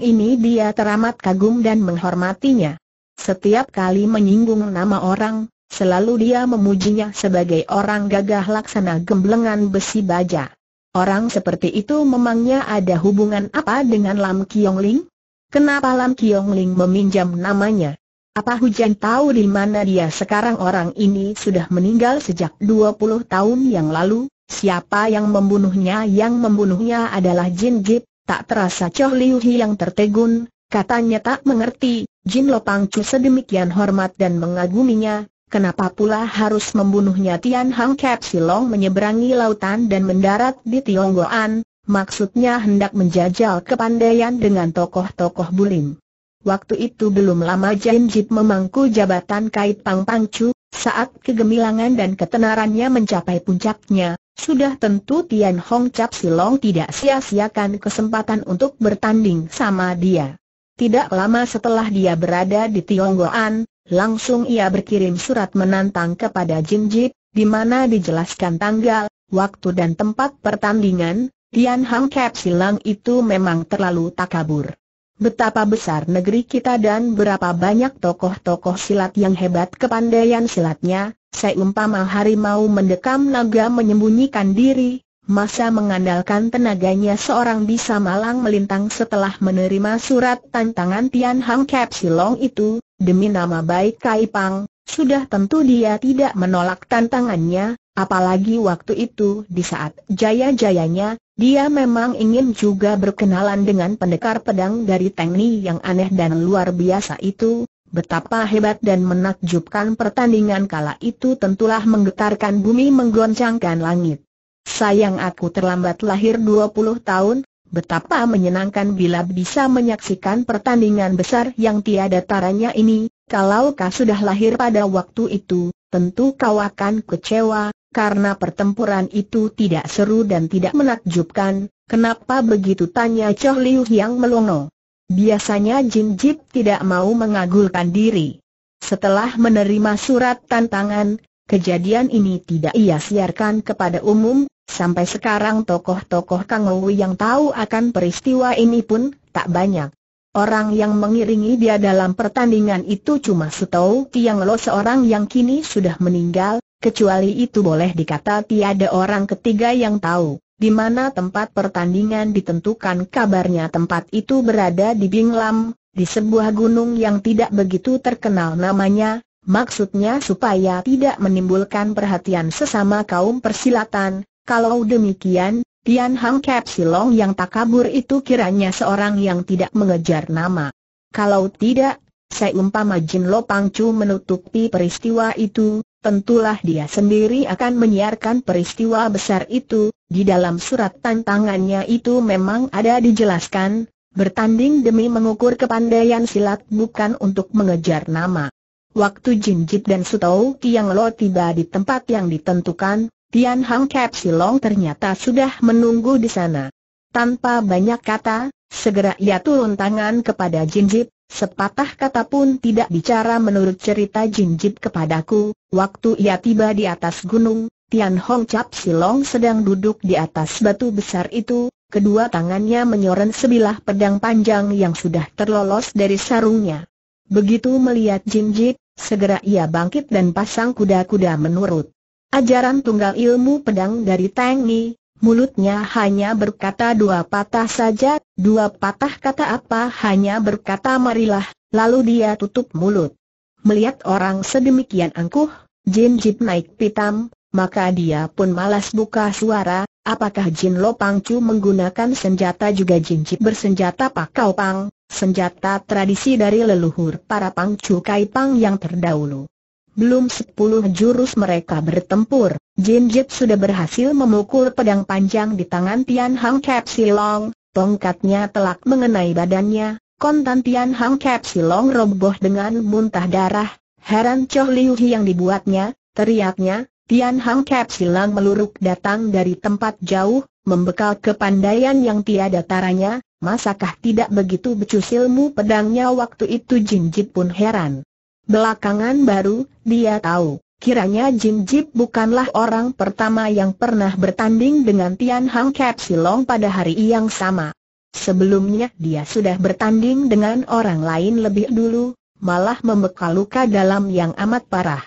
ini dia teramat kagum dan menghormatinya. Setiap kali menyinggung nama orang, selalu dia memujinya sebagai orang gagah laksana gemblengan besi baja. Orang seperti itu memangnya ada hubungan apa dengan Lam Kiong Ling? Kenapa Lam Kiong Ling meminjam namanya? Apa hujan tahu di mana dia sekarang orang ini sudah meninggal sejak 20 tahun yang lalu? Siapa yang membunuhnya? Yang membunuhnya adalah Jin Gip, tak terasa Choh Liu Hi yang tertegun, katanya tak mengerti, Jin Lopang Chu sedemikian hormat dan mengaguminya, kenapa pula harus membunuhnya Tian Hang Kep Silong menyeberangi lautan dan mendarat di Tionggoan, maksudnya hendak menjajal kepandaian dengan tokoh-tokoh bulim. Waktu itu belum lama Jin Jip memangku jabatan kait Pang Pang Chu, saat kegemilangan dan ketenarannya mencapai puncaknya, sudah tentu Tian Hong Cap Silong tidak sia-siakan kesempatan untuk bertanding sama dia. Tidak lama setelah dia berada di Tionggoan, langsung ia berkirim surat menantang kepada Jin Jip, di mana dijelaskan tanggal, waktu dan tempat pertandingan, Tian Hong Cap Silong itu memang terlalu takabur. Betapa besar negeri kita dan berapa banyak tokoh-tokoh silat yang hebat kepandaian silatnya, Seumpama harimau mendekam naga menyembunyikan diri, masa mengandalkan tenaganya seorang bisa malang melintang setelah menerima surat tantangan Tian Hang Kep itu, demi nama baik Kai Pang, sudah tentu dia tidak menolak tantangannya, apalagi waktu itu di saat jaya-jayanya, dia memang ingin juga berkenalan dengan pendekar pedang dari Tangni yang aneh dan luar biasa itu, Betapa hebat dan menakjubkan pertandingan kala itu tentulah menggetarkan bumi menggoncangkan langit. Sayang aku terlambat lahir 20 tahun, betapa menyenangkan bila bisa menyaksikan pertandingan besar yang tiada taranya ini, kalau kau sudah lahir pada waktu itu, tentu kau akan kecewa, karena pertempuran itu tidak seru dan tidak menakjubkan, kenapa begitu tanya Choh Liu yang melongo. Biasanya Jin Jip tidak mau mengagulkan diri. Setelah menerima surat tantangan, kejadian ini tidak ia siarkan kepada umum, sampai sekarang tokoh-tokoh Kang Ou yang tahu akan peristiwa ini pun tak banyak. Orang yang mengiringi dia dalam pertandingan itu cuma setau Tiang Lo seorang yang kini sudah meninggal, kecuali itu boleh dikata tiada orang ketiga yang tahu di mana tempat pertandingan ditentukan kabarnya tempat itu berada di Binglam, di sebuah gunung yang tidak begitu terkenal namanya, maksudnya supaya tidak menimbulkan perhatian sesama kaum persilatan, kalau demikian, Tian Hang Kep Silong yang kabur itu kiranya seorang yang tidak mengejar nama. Kalau tidak, saya umpama Jin Lo Pangcu menutupi peristiwa itu, tentulah dia sendiri akan menyiarkan peristiwa besar itu, di dalam surat tantangannya itu memang ada dijelaskan, bertanding demi mengukur kepandaian silat bukan untuk mengejar nama. Waktu Jinjit dan Sutou Tiang Lo tiba di tempat yang ditentukan, Tian Hang Kep Silong ternyata sudah menunggu di sana. Tanpa banyak kata, segera ia turun tangan kepada Jinjit, Sepatah kata pun tidak bicara menurut cerita Jinjit kepadaku, waktu ia tiba di atas gunung, Tian Hong Cap Silong sedang duduk di atas batu besar itu, kedua tangannya menyoren sebilah pedang panjang yang sudah terlolos dari sarungnya. Begitu melihat Jinjit, segera ia bangkit dan pasang kuda-kuda menurut. Ajaran tunggal ilmu pedang dari Tang Ni, mulutnya hanya berkata dua patah saja, dua patah kata apa hanya berkata marilah, lalu dia tutup mulut. Melihat orang sedemikian angkuh, Jin Jip naik pitam, maka dia pun malas buka suara, apakah Jin Lo Pangcu menggunakan senjata juga Jin Jip bersenjata pakau pang, senjata tradisi dari leluhur para Pangcu Kai Pang yang terdahulu. Belum sepuluh jurus mereka bertempur, Jin Jip sudah berhasil memukul pedang panjang di tangan Tian Hang Capsilong. tongkatnya telak mengenai badannya, kontan Tian Hang Capsilong roboh dengan muntah darah, heran Choh Liu Hi yang dibuatnya, teriaknya, Tian Hang Capsilong meluruk datang dari tempat jauh, membekal kepandaian yang tiada taranya, masakah tidak begitu becus ilmu pedangnya waktu itu Jin Jip pun heran. Belakangan baru, dia tahu, kiranya Jim Jip bukanlah orang pertama yang pernah bertanding dengan Tian Hang Kep Silong pada hari yang sama. Sebelumnya dia sudah bertanding dengan orang lain lebih dulu, malah membekal luka dalam yang amat parah.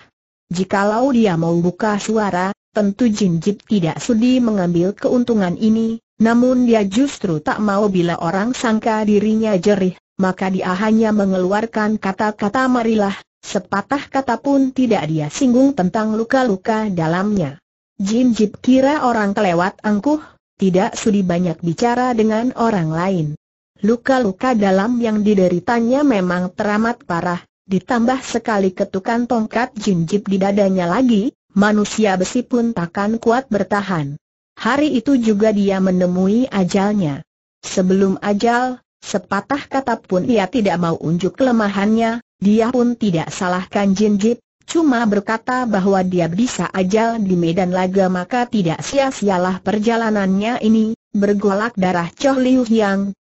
Jikalau dia mau buka suara, tentu Jim Jip tidak sudi mengambil keuntungan ini, namun dia justru tak mau bila orang sangka dirinya jerih, maka dia hanya mengeluarkan kata-kata marilah, Sepatah kata pun tidak dia singgung tentang luka-luka dalamnya. Jin Jip kira orang kelewat angkuh, tidak sudi banyak bicara dengan orang lain. Luka-luka dalam yang dideritanya memang teramat parah, ditambah sekali ketukan tongkat Jin Jip di dadanya lagi, manusia besi pun takkan kuat bertahan. Hari itu juga dia menemui ajalnya. Sebelum ajal, sepatah kata pun ia tidak mau unjuk kelemahannya, dia pun tidak salahkan Jin Jip, cuma berkata bahwa dia bisa ajal di medan laga maka tidak sia-sialah perjalanannya ini, bergolak darah Choh Liu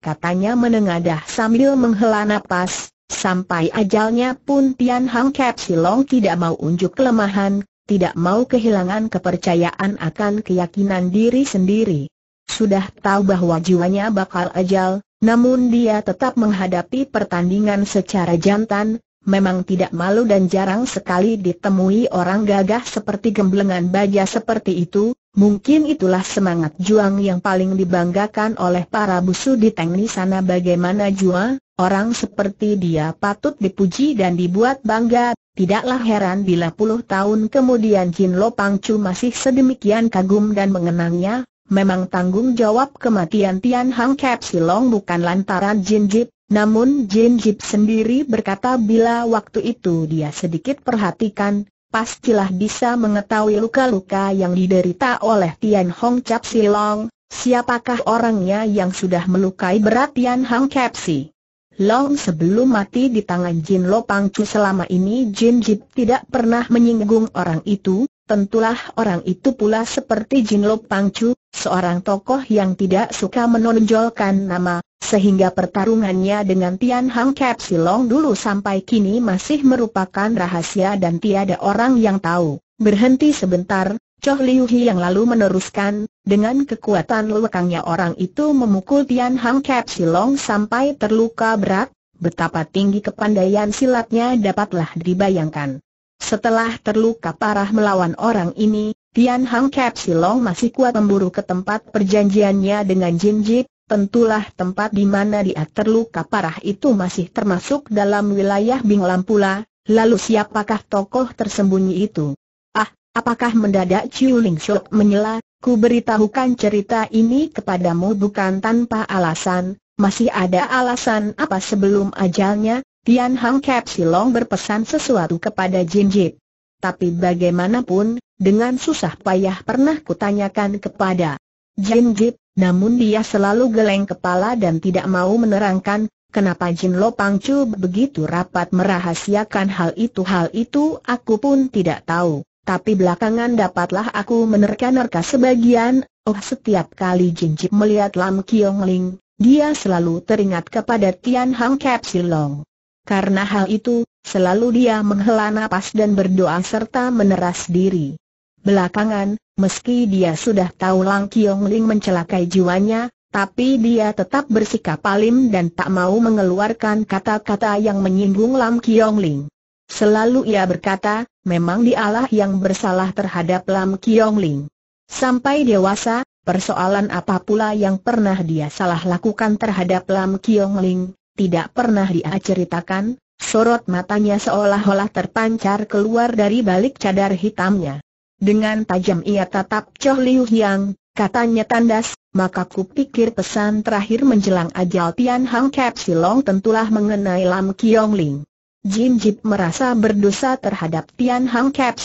katanya menengadah sambil menghela napas, sampai ajalnya pun Tian Hang Kep Silong tidak mau unjuk kelemahan, tidak mau kehilangan kepercayaan akan keyakinan diri sendiri. Sudah tahu bahwa jiwanya bakal ajal, namun dia tetap menghadapi pertandingan secara jantan, memang tidak malu dan jarang sekali ditemui orang gagah seperti gemblengan baja seperti itu, mungkin itulah semangat juang yang paling dibanggakan oleh para busu di Tengni sana bagaimana jua, orang seperti dia patut dipuji dan dibuat bangga, tidaklah heran bila puluh tahun kemudian Jin Lo Pangcu masih sedemikian kagum dan mengenangnya, Memang tanggung jawab kematian Tian Hang Kep Silong bukan lantaran Jin Jip, namun Jin Jip sendiri berkata bila waktu itu dia sedikit perhatikan, pastilah bisa mengetahui luka-luka yang diderita oleh Tian Hong Kep Silong, siapakah orangnya yang sudah melukai berat Tian Hang Kep Si. Long sebelum mati di tangan Jin Lo Pangcu selama ini Jin Jip tidak pernah menyinggung orang itu, Tentulah orang itu pula seperti Jin Lo Pangcu, seorang tokoh yang tidak suka menonjolkan nama, sehingga pertarungannya dengan Tian Hang Capsilong dulu sampai kini masih merupakan rahasia dan tiada orang yang tahu. Berhenti sebentar, Choh Liu Hi yang lalu meneruskan, dengan kekuatan lekangnya orang itu memukul Tian Hang Capsilong sampai terluka berat, betapa tinggi kepandaian silatnya dapatlah dibayangkan. Setelah terluka parah melawan orang ini, Tian Hang Kap masih kuat memburu ke tempat perjanjiannya dengan Jin Jip, tentulah tempat di mana dia terluka parah itu masih termasuk dalam wilayah Bing pula. lalu siapakah tokoh tersembunyi itu? Ah, apakah mendadak Chiu Ling Shok menyela, ku beritahukan cerita ini kepadamu bukan tanpa alasan, masih ada alasan apa sebelum ajalnya, Tian Hang Capsilong berpesan sesuatu kepada Jin Jip. Tapi bagaimanapun, dengan susah payah pernah kutanyakan kepada Jin Jip, namun dia selalu geleng kepala dan tidak mau menerangkan, kenapa Jin Lo Pangcu begitu rapat merahasiakan hal itu hal itu aku pun tidak tahu. Tapi belakangan dapatlah aku menerka-nerka sebagian, oh setiap kali Jin Jip melihat Lam Kiong Ling, dia selalu teringat kepada Tian Hang Capsilong. Karena hal itu, selalu dia menghela nafas dan berdoa serta meneras diri. Belakangan, meski dia sudah tahu Lang Kiong Ling mencelakai jiwanya, tapi dia tetap bersikap alim dan tak mau mengeluarkan kata-kata yang menyinggung Lam Kiong Ling. Selalu ia berkata, memang dialah yang bersalah terhadap Lam Kiong Ling. Sampai dewasa, persoalan apa pula yang pernah dia salah lakukan terhadap Lam Kiong Ling, tidak pernah dia ceritakan, sorot matanya seolah-olah terpancar keluar dari balik cadar hitamnya. Dengan tajam ia tatap Choh Liu Yang, katanya tandas, maka kupikir pesan terakhir menjelang ajal Tian Hang Kep tentulah mengenai Lam Kiong Ling. Jin Jip merasa berdosa terhadap Tian Hang Kep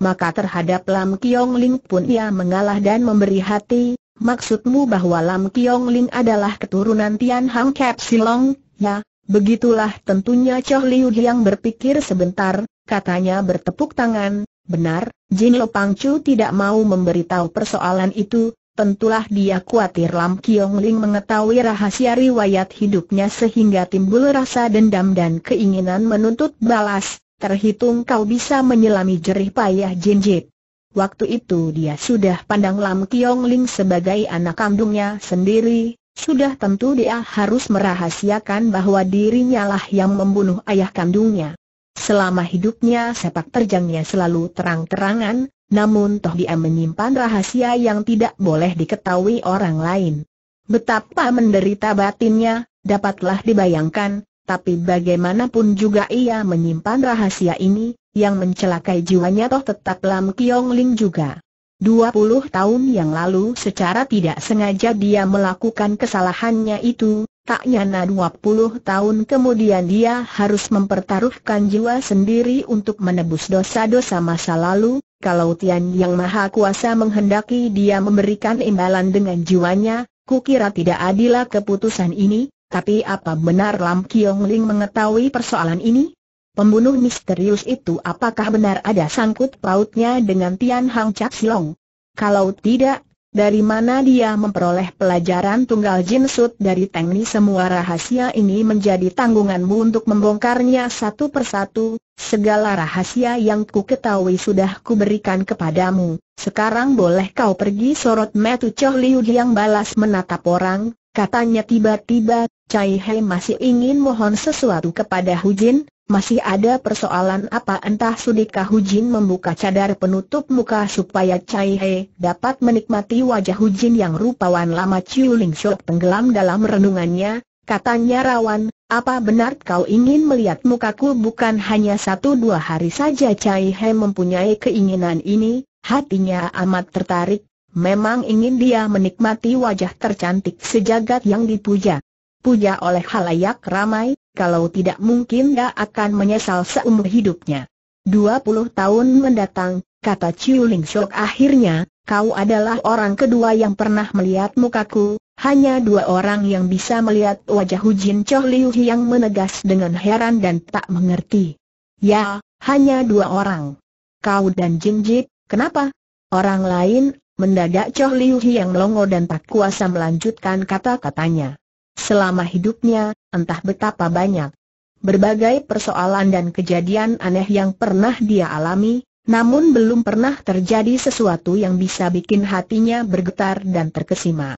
maka terhadap Lam Kiong Ling pun ia mengalah dan memberi hati, Maksudmu bahwa Lam Kiong Ling adalah keturunan Tian Hang Kep Silong, ya? Begitulah tentunya Choh Liu yang berpikir sebentar, katanya bertepuk tangan, benar, Jin Lo Pang Chu tidak mau memberitahu persoalan itu, tentulah dia khawatir Lam Kiong Ling mengetahui rahasia riwayat hidupnya sehingga timbul rasa dendam dan keinginan menuntut balas, terhitung kau bisa menyelami jerih payah Jin Jip. Waktu itu dia sudah pandang Lam Kiong Ling sebagai anak kandungnya sendiri, sudah tentu dia harus merahasiakan bahwa dirinya lah yang membunuh ayah kandungnya. Selama hidupnya sepak terjangnya selalu terang-terangan, namun toh dia menyimpan rahasia yang tidak boleh diketahui orang lain. Betapa menderita batinnya, dapatlah dibayangkan, tapi bagaimanapun juga ia menyimpan rahasia ini, yang mencelakai jiwanya toh tetap Lam Kiong Ling juga. 20 tahun yang lalu secara tidak sengaja dia melakukan kesalahannya itu, tak nyana 20 tahun kemudian dia harus mempertaruhkan jiwa sendiri untuk menebus dosa-dosa masa lalu, kalau Tian Yang Maha Kuasa menghendaki dia memberikan imbalan dengan jiwanya, kukira tidak adilah keputusan ini, tapi apa benar Lam Kiong Ling mengetahui persoalan ini? Pembunuh misterius itu apakah benar ada sangkut pautnya dengan Tian Hang Chak Silong? Kalau tidak, dari mana dia memperoleh pelajaran tunggal jinsut dari Teng Ni semua rahasia ini menjadi tanggunganmu untuk membongkarnya satu persatu, segala rahasia yang ku ketahui sudah kuberikan kepadamu, sekarang boleh kau pergi sorot metu Choh Liu yang balas menatap orang, katanya tiba-tiba, Cai He masih ingin mohon sesuatu kepada Hu Jin, masih ada persoalan apa entah sudikah Hujin membuka cadar penutup muka supaya Chai He dapat menikmati wajah Hujin yang rupawan lama Chiu Ling Shou tenggelam dalam renungannya, katanya rawan, apa benar kau ingin melihat mukaku bukan hanya satu dua hari saja Chai He mempunyai keinginan ini, hatinya amat tertarik, memang ingin dia menikmati wajah tercantik sejagat yang dipuja. Puja oleh halayak ramai, kalau tidak mungkin dia akan menyesal seumur hidupnya. 20 tahun mendatang, kata Chiu Ling Shok akhirnya, kau adalah orang kedua yang pernah melihat mukaku, hanya dua orang yang bisa melihat wajah Hu Jin Cho Liu yang menegas dengan heran dan tak mengerti. Ya, hanya dua orang. Kau dan Jin Jip, kenapa? Orang lain, mendadak Cho Liu yang longo dan tak kuasa melanjutkan kata-katanya. Selama hidupnya, entah betapa banyak berbagai persoalan dan kejadian aneh yang pernah dia alami, namun belum pernah terjadi sesuatu yang bisa bikin hatinya bergetar dan terkesima.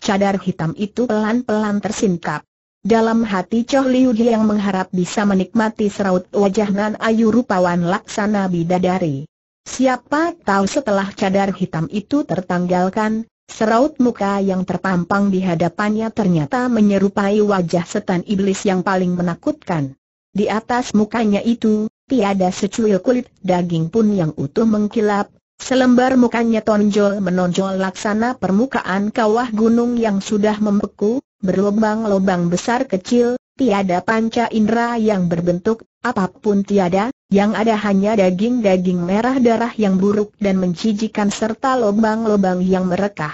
Cadar hitam itu pelan-pelan tersingkap. Dalam hati Choh Liu yang mengharap bisa menikmati seraut wajah Nan Ayu rupawan laksana bidadari. Siapa tahu setelah cadar hitam itu tertanggalkan, Seraut muka yang terpampang di hadapannya ternyata menyerupai wajah setan iblis yang paling menakutkan. Di atas mukanya itu, tiada secuil kulit daging pun yang utuh mengkilap, selembar mukanya tonjol menonjol laksana permukaan kawah gunung yang sudah membeku, berlubang-lubang besar kecil, tiada panca indera yang berbentuk, apapun tiada, yang ada hanya daging-daging merah darah yang buruk dan mencijikan serta lobang-lobang yang merekah.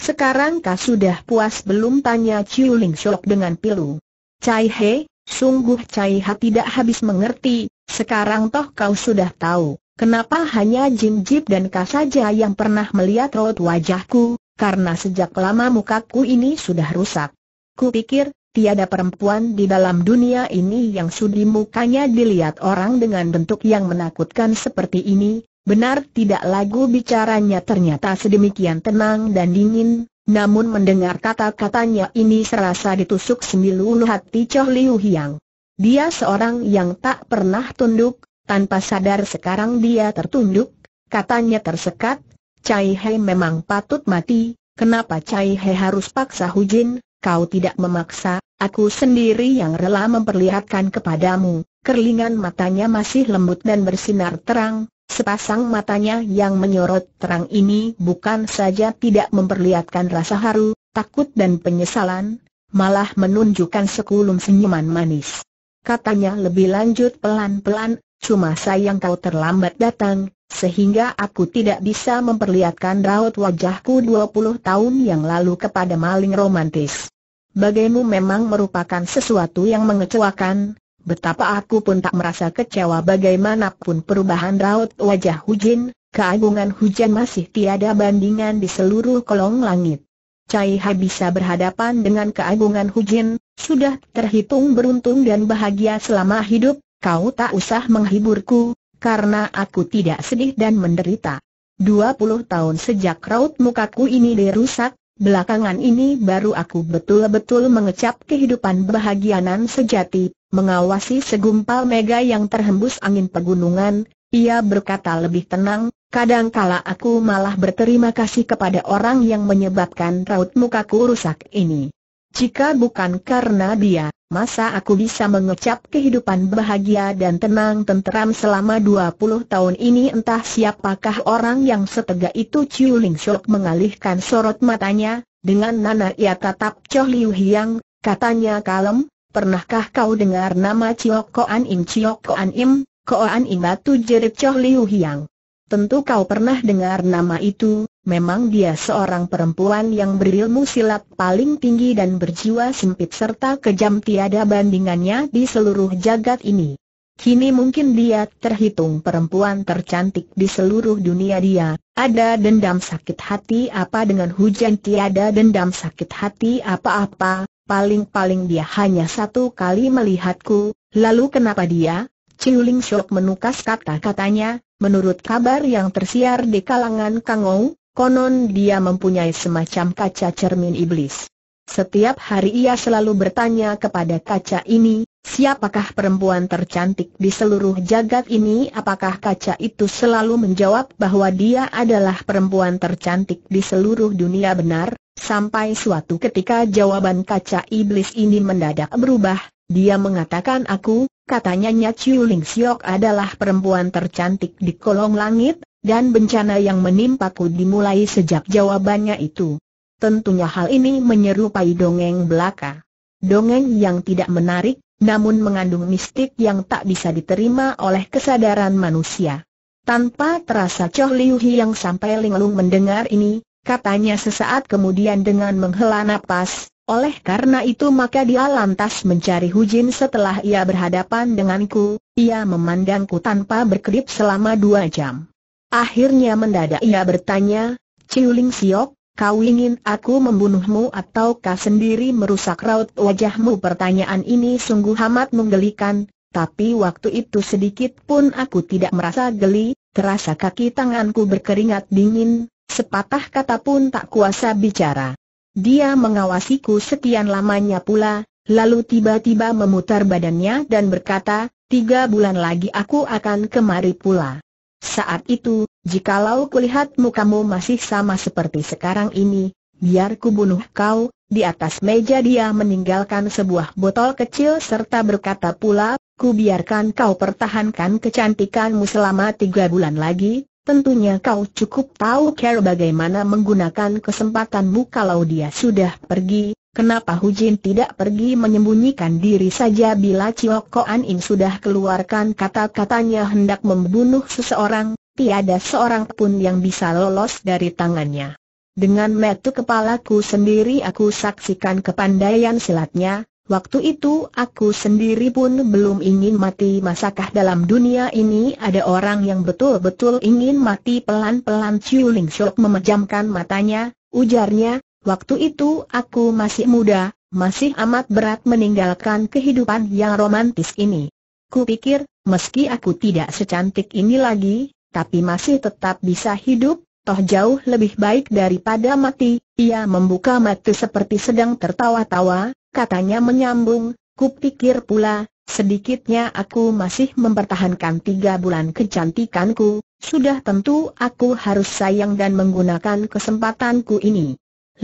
Sekarang kau sudah puas belum tanya Chiu Ling Shok dengan pilu. Cai He, sungguh Cai Ha tidak habis mengerti, sekarang toh kau sudah tahu, kenapa hanya Jin Jip dan kau saja yang pernah melihat raut wajahku, karena sejak lama mukaku ini sudah rusak. Ku pikir tiada perempuan di dalam dunia ini yang sudi mukanya dilihat orang dengan bentuk yang menakutkan seperti ini, benar tidak lagu bicaranya ternyata sedemikian tenang dan dingin, namun mendengar kata-katanya ini serasa ditusuk sembilu hati Choh Liu Hiang. Dia seorang yang tak pernah tunduk, tanpa sadar sekarang dia tertunduk, katanya tersekat, Cai He memang patut mati, kenapa Cai He harus paksa Hu Jin? kau tidak memaksa, Aku sendiri yang rela memperlihatkan kepadamu, kerlingan matanya masih lembut dan bersinar terang, sepasang matanya yang menyorot terang ini bukan saja tidak memperlihatkan rasa haru, takut dan penyesalan, malah menunjukkan sekulum senyuman manis. Katanya lebih lanjut pelan-pelan, cuma sayang kau terlambat datang, sehingga aku tidak bisa memperlihatkan raut wajahku 20 tahun yang lalu kepada maling romantis bagaimu memang merupakan sesuatu yang mengecewakan, betapa aku pun tak merasa kecewa bagaimanapun perubahan raut wajah Hujin, keagungan Hujan masih tiada bandingan di seluruh kolong langit. Cai bisa berhadapan dengan keagungan Hujin, sudah terhitung beruntung dan bahagia selama hidup, kau tak usah menghiburku, karena aku tidak sedih dan menderita. 20 tahun sejak raut mukaku ini dirusak, Belakangan ini baru aku betul-betul mengecap kehidupan bahagianan sejati, mengawasi segumpal mega yang terhembus angin pegunungan, ia berkata lebih tenang, kadangkala aku malah berterima kasih kepada orang yang menyebabkan raut mukaku rusak ini. Jika bukan karena dia, Masa aku bisa mengecap kehidupan bahagia dan tenang tenteram selama 20 tahun ini entah siapakah orang yang setega itu Chiu Ling Shok mengalihkan sorot matanya, dengan nana ia tatap Choh Liu Hiang, katanya kalem, pernahkah kau dengar nama Chiok Koan Im Chiok Koan Im, Koan Im batu jerit Choh Liu Hiang? Tentu kau pernah dengar nama itu, Memang dia seorang perempuan yang berilmu silat paling tinggi dan berjiwa sempit serta kejam tiada bandingannya di seluruh jagat ini. Kini mungkin dia terhitung perempuan tercantik di seluruh dunia dia. Ada dendam sakit hati apa dengan hujan tiada dendam sakit hati apa-apa, paling-paling dia hanya satu kali melihatku, lalu kenapa dia? Ciuling Shok menukas kata-katanya, menurut kabar yang tersiar di kalangan Kangou, Konon dia mempunyai semacam kaca cermin iblis. Setiap hari ia selalu bertanya kepada kaca ini, siapakah perempuan tercantik di seluruh jagat ini? Apakah kaca itu selalu menjawab bahwa dia adalah perempuan tercantik di seluruh dunia benar? Sampai suatu ketika jawaban kaca iblis ini mendadak berubah, dia mengatakan aku, katanya Nya Chiu Ling adalah perempuan tercantik di kolong langit, dan bencana yang menimpaku dimulai sejak jawabannya itu. Tentunya hal ini menyerupai dongeng belaka. Dongeng yang tidak menarik, namun mengandung mistik yang tak bisa diterima oleh kesadaran manusia. Tanpa terasa Choh Liu yang sampai linglung mendengar ini, katanya sesaat kemudian dengan menghela napas, oleh karena itu maka dia lantas mencari Hujin setelah ia berhadapan denganku, ia memandangku tanpa berkedip selama dua jam. Akhirnya mendadak ia bertanya, Ciuling Siok, kau ingin aku membunuhmu ataukah sendiri merusak raut wajahmu? Pertanyaan ini sungguh amat menggelikan, tapi waktu itu sedikit pun aku tidak merasa geli, terasa kaki tanganku berkeringat dingin, sepatah kata pun tak kuasa bicara. Dia mengawasiku sekian lamanya pula, lalu tiba-tiba memutar badannya dan berkata, tiga bulan lagi aku akan kemari pula. Saat itu, jikalau kulihat mukamu masih sama seperti sekarang ini, biar ku bunuh kau, di atas meja dia meninggalkan sebuah botol kecil serta berkata pula, ku biarkan kau pertahankan kecantikanmu selama tiga bulan lagi, tentunya kau cukup tahu cara bagaimana menggunakan kesempatanmu kalau dia sudah pergi, Kenapa Hu Jin tidak pergi menyembunyikan diri saja bila Chiok Koan Im sudah keluarkan kata-katanya hendak membunuh seseorang, tiada seorang pun yang bisa lolos dari tangannya. Dengan metu kepalaku sendiri aku saksikan kepandaian silatnya, waktu itu aku sendiri pun belum ingin mati masakah dalam dunia ini ada orang yang betul-betul ingin mati pelan-pelan Chiu Ling Shok memejamkan matanya, ujarnya, Waktu itu aku masih muda, masih amat berat meninggalkan kehidupan yang romantis ini. Kupikir, meski aku tidak secantik ini lagi, tapi masih tetap bisa hidup, toh jauh lebih baik daripada mati. Ia membuka mata seperti sedang tertawa-tawa, katanya menyambung, kupikir pula, sedikitnya aku masih mempertahankan tiga bulan kecantikanku, sudah tentu aku harus sayang dan menggunakan kesempatanku ini.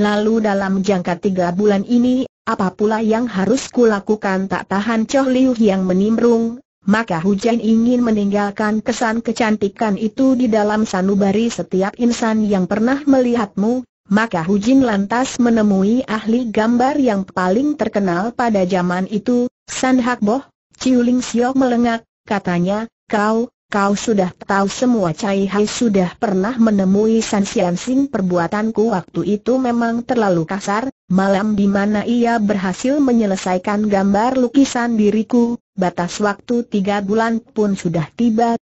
Lalu dalam jangka tiga bulan ini, apa pula yang harus kulakukan tak tahan Choh Liu yang menimbrung, maka hujan ingin meninggalkan kesan kecantikan itu di dalam sanubari setiap insan yang pernah melihatmu, maka Hujin lantas menemui ahli gambar yang paling terkenal pada zaman itu, San Hak Boh, Chiu Ling Siok melengak, katanya, kau, Kau sudah tahu semua Cai Hai sudah pernah menemui San Sian Sing perbuatanku waktu itu memang terlalu kasar, malam di mana ia berhasil menyelesaikan gambar lukisan diriku, batas waktu tiga bulan pun sudah tiba,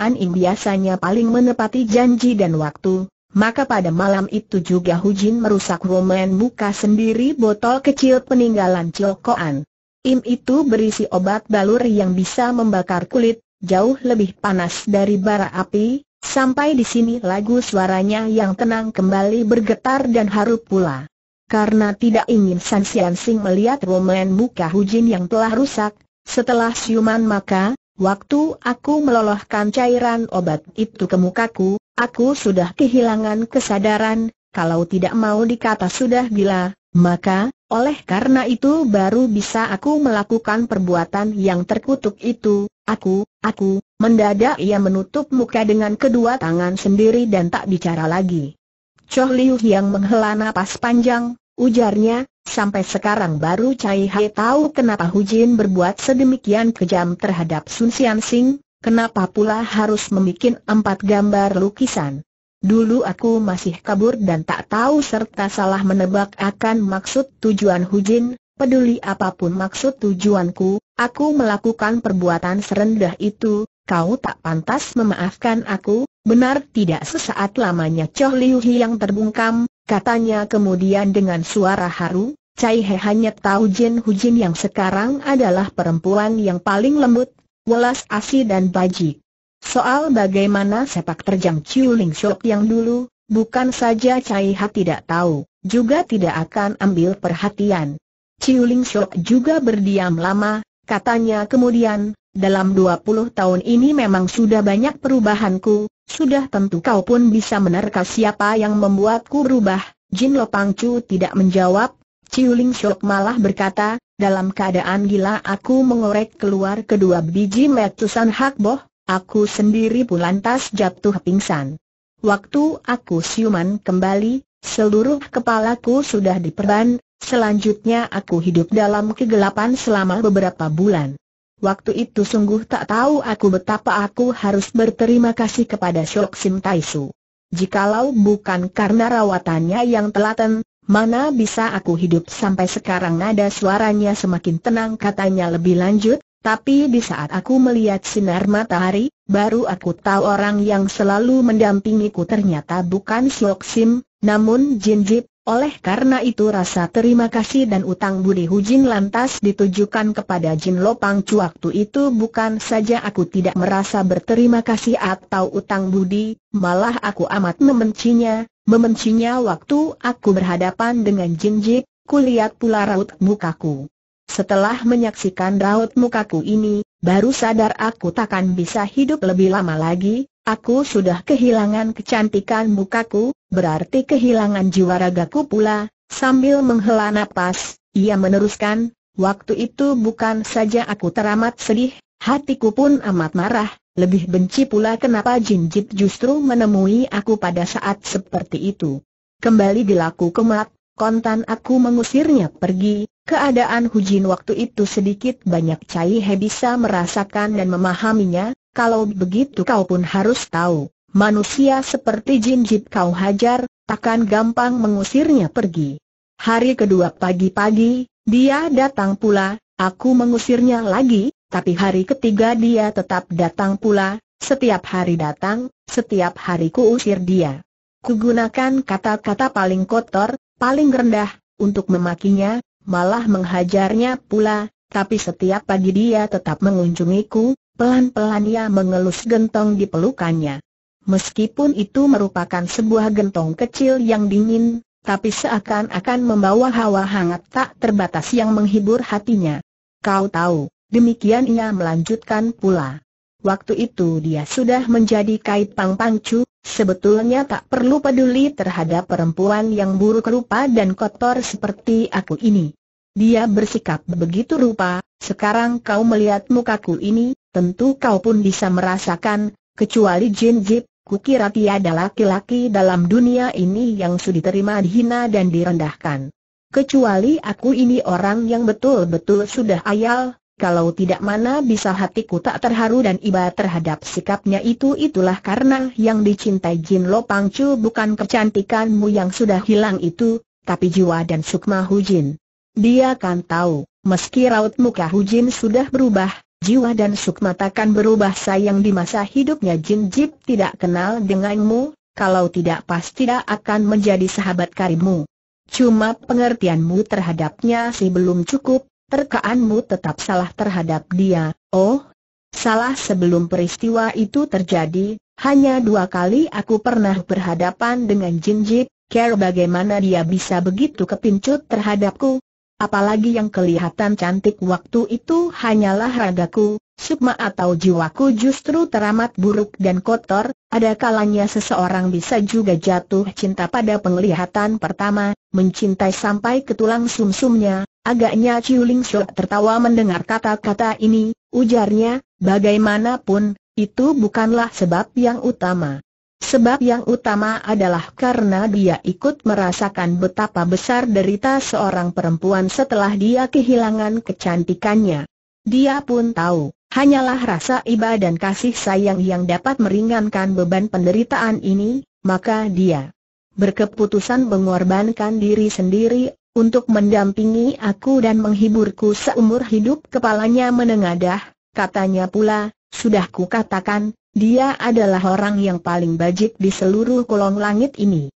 An Ing biasanya paling menepati janji dan waktu, maka pada malam itu juga Hujin merusak rumen buka sendiri botol kecil peninggalan An. Im itu berisi obat balur yang bisa membakar kulit, jauh lebih panas dari bara api, sampai di sini lagu suaranya yang tenang kembali bergetar dan haru pula. Karena tidak ingin San Sian Sing melihat romen muka Hujin yang telah rusak, setelah siuman maka, waktu aku melolohkan cairan obat itu ke mukaku, aku sudah kehilangan kesadaran, kalau tidak mau dikata sudah gila, maka, oleh karena itu baru bisa aku melakukan perbuatan yang terkutuk itu, aku, aku, mendadak ia menutup muka dengan kedua tangan sendiri dan tak bicara lagi. Choh Liu yang menghela napas panjang, ujarnya, sampai sekarang baru Cai Hai tahu kenapa Hu Jin berbuat sedemikian kejam terhadap Sun Sian Sing, kenapa pula harus membuat empat gambar lukisan. Dulu aku masih kabur dan tak tahu serta salah menebak akan maksud tujuan Hujin, peduli apapun maksud tujuanku, aku melakukan perbuatan serendah itu, kau tak pantas memaafkan aku, benar tidak sesaat lamanya Choh Liu Hi yang terbungkam, katanya kemudian dengan suara haru, Cai He hanya tahu Jin Hujin yang sekarang adalah perempuan yang paling lembut, welas asih dan bajik. Soal bagaimana sepak terjang Chiu Ling Shok yang dulu, bukan saja Cai Ha tidak tahu, juga tidak akan ambil perhatian. Chiu Ling Shok juga berdiam lama, katanya kemudian, dalam 20 tahun ini memang sudah banyak perubahanku, sudah tentu kau pun bisa menerka siapa yang membuatku berubah. Jin Lo Pang Chu tidak menjawab, Chiu Ling Shok malah berkata, dalam keadaan gila aku mengorek keluar kedua biji Metusan Hak Boh, Aku sendiri pun lantas jatuh pingsan. Waktu aku siuman kembali, seluruh kepalaku sudah diperban, selanjutnya aku hidup dalam kegelapan selama beberapa bulan. Waktu itu sungguh tak tahu aku betapa aku harus berterima kasih kepada Shok Sim Taisu. Jikalau bukan karena rawatannya yang telaten, mana bisa aku hidup sampai sekarang nada suaranya semakin tenang katanya lebih lanjut, tapi di saat aku melihat sinar matahari, baru aku tahu orang yang selalu mendampingiku ternyata bukan Siok Sim, namun Jin Jip. Oleh karena itu rasa terima kasih dan utang budi Hujin lantas ditujukan kepada Jin Lopang Cu waktu itu bukan saja aku tidak merasa berterima kasih atau utang budi, malah aku amat membencinya, membencinya waktu aku berhadapan dengan Jin Jip, kulihat pula raut mukaku. Setelah menyaksikan raut mukaku ini, baru sadar aku takkan bisa hidup lebih lama lagi, aku sudah kehilangan kecantikan mukaku, berarti kehilangan jiwa ragaku pula, sambil menghela nafas, ia meneruskan, waktu itu bukan saja aku teramat sedih, hatiku pun amat marah, lebih benci pula kenapa Jinjit justru menemui aku pada saat seperti itu. Kembali dilaku kemat, kontan aku mengusirnya pergi, Keadaan Hujin waktu itu sedikit banyak Cai He bisa merasakan dan memahaminya, kalau begitu kau pun harus tahu, manusia seperti jin jip kau hajar, takkan gampang mengusirnya pergi. Hari kedua pagi-pagi, dia datang pula, aku mengusirnya lagi, tapi hari ketiga dia tetap datang pula, setiap hari datang, setiap hari ku usir dia. Kugunakan kata-kata paling kotor, paling rendah, untuk memakinya, malah menghajarnya pula, tapi setiap pagi dia tetap mengunjungiku, pelan-pelan ia mengelus gentong di pelukannya. Meskipun itu merupakan sebuah gentong kecil yang dingin, tapi seakan-akan membawa hawa hangat tak terbatas yang menghibur hatinya. Kau tahu, demikian ia melanjutkan pula. Waktu itu dia sudah menjadi kait pang pangcu, sebetulnya tak perlu peduli terhadap perempuan yang buruk rupa dan kotor seperti aku ini. Dia bersikap begitu rupa, sekarang kau melihat mukaku ini, tentu kau pun bisa merasakan, kecuali Jin Jip, kukira tiada laki-laki dalam dunia ini yang sudi terima dihina dan direndahkan. Kecuali aku ini orang yang betul-betul sudah ayal, kalau tidak mana bisa hatiku tak terharu dan iba terhadap sikapnya itu itulah karena yang dicintai Jin Lo Pangcu bukan kecantikanmu yang sudah hilang itu, tapi jiwa dan sukma Hujin. Dia kan tahu, meski raut muka Hujin sudah berubah, jiwa dan sukma takkan berubah sayang di masa hidupnya Jin Jip tidak kenal denganmu, kalau tidak pasti tidak akan menjadi sahabat karimu. Cuma pengertianmu terhadapnya sih belum cukup, terkaanmu tetap salah terhadap dia, oh? Salah sebelum peristiwa itu terjadi, hanya dua kali aku pernah berhadapan dengan Jinjit, care bagaimana dia bisa begitu kepincut terhadapku, Apalagi yang kelihatan cantik waktu itu hanyalah ragaku, sukma atau jiwaku justru teramat buruk dan kotor, ada kalanya seseorang bisa juga jatuh cinta pada penglihatan pertama, mencintai sampai ke tulang sumsumnya, agaknya Chiu Ling Shou tertawa mendengar kata-kata ini, ujarnya, bagaimanapun, itu bukanlah sebab yang utama. Sebab yang utama adalah karena dia ikut merasakan betapa besar derita seorang perempuan setelah dia kehilangan kecantikannya. Dia pun tahu, hanyalah rasa iba dan kasih sayang yang dapat meringankan beban penderitaan ini, maka dia berkeputusan mengorbankan diri sendiri untuk mendampingi aku dan menghiburku seumur hidup kepalanya menengadah, katanya pula, sudah kukatakan, dia adalah orang yang paling bajik di seluruh kolong langit ini.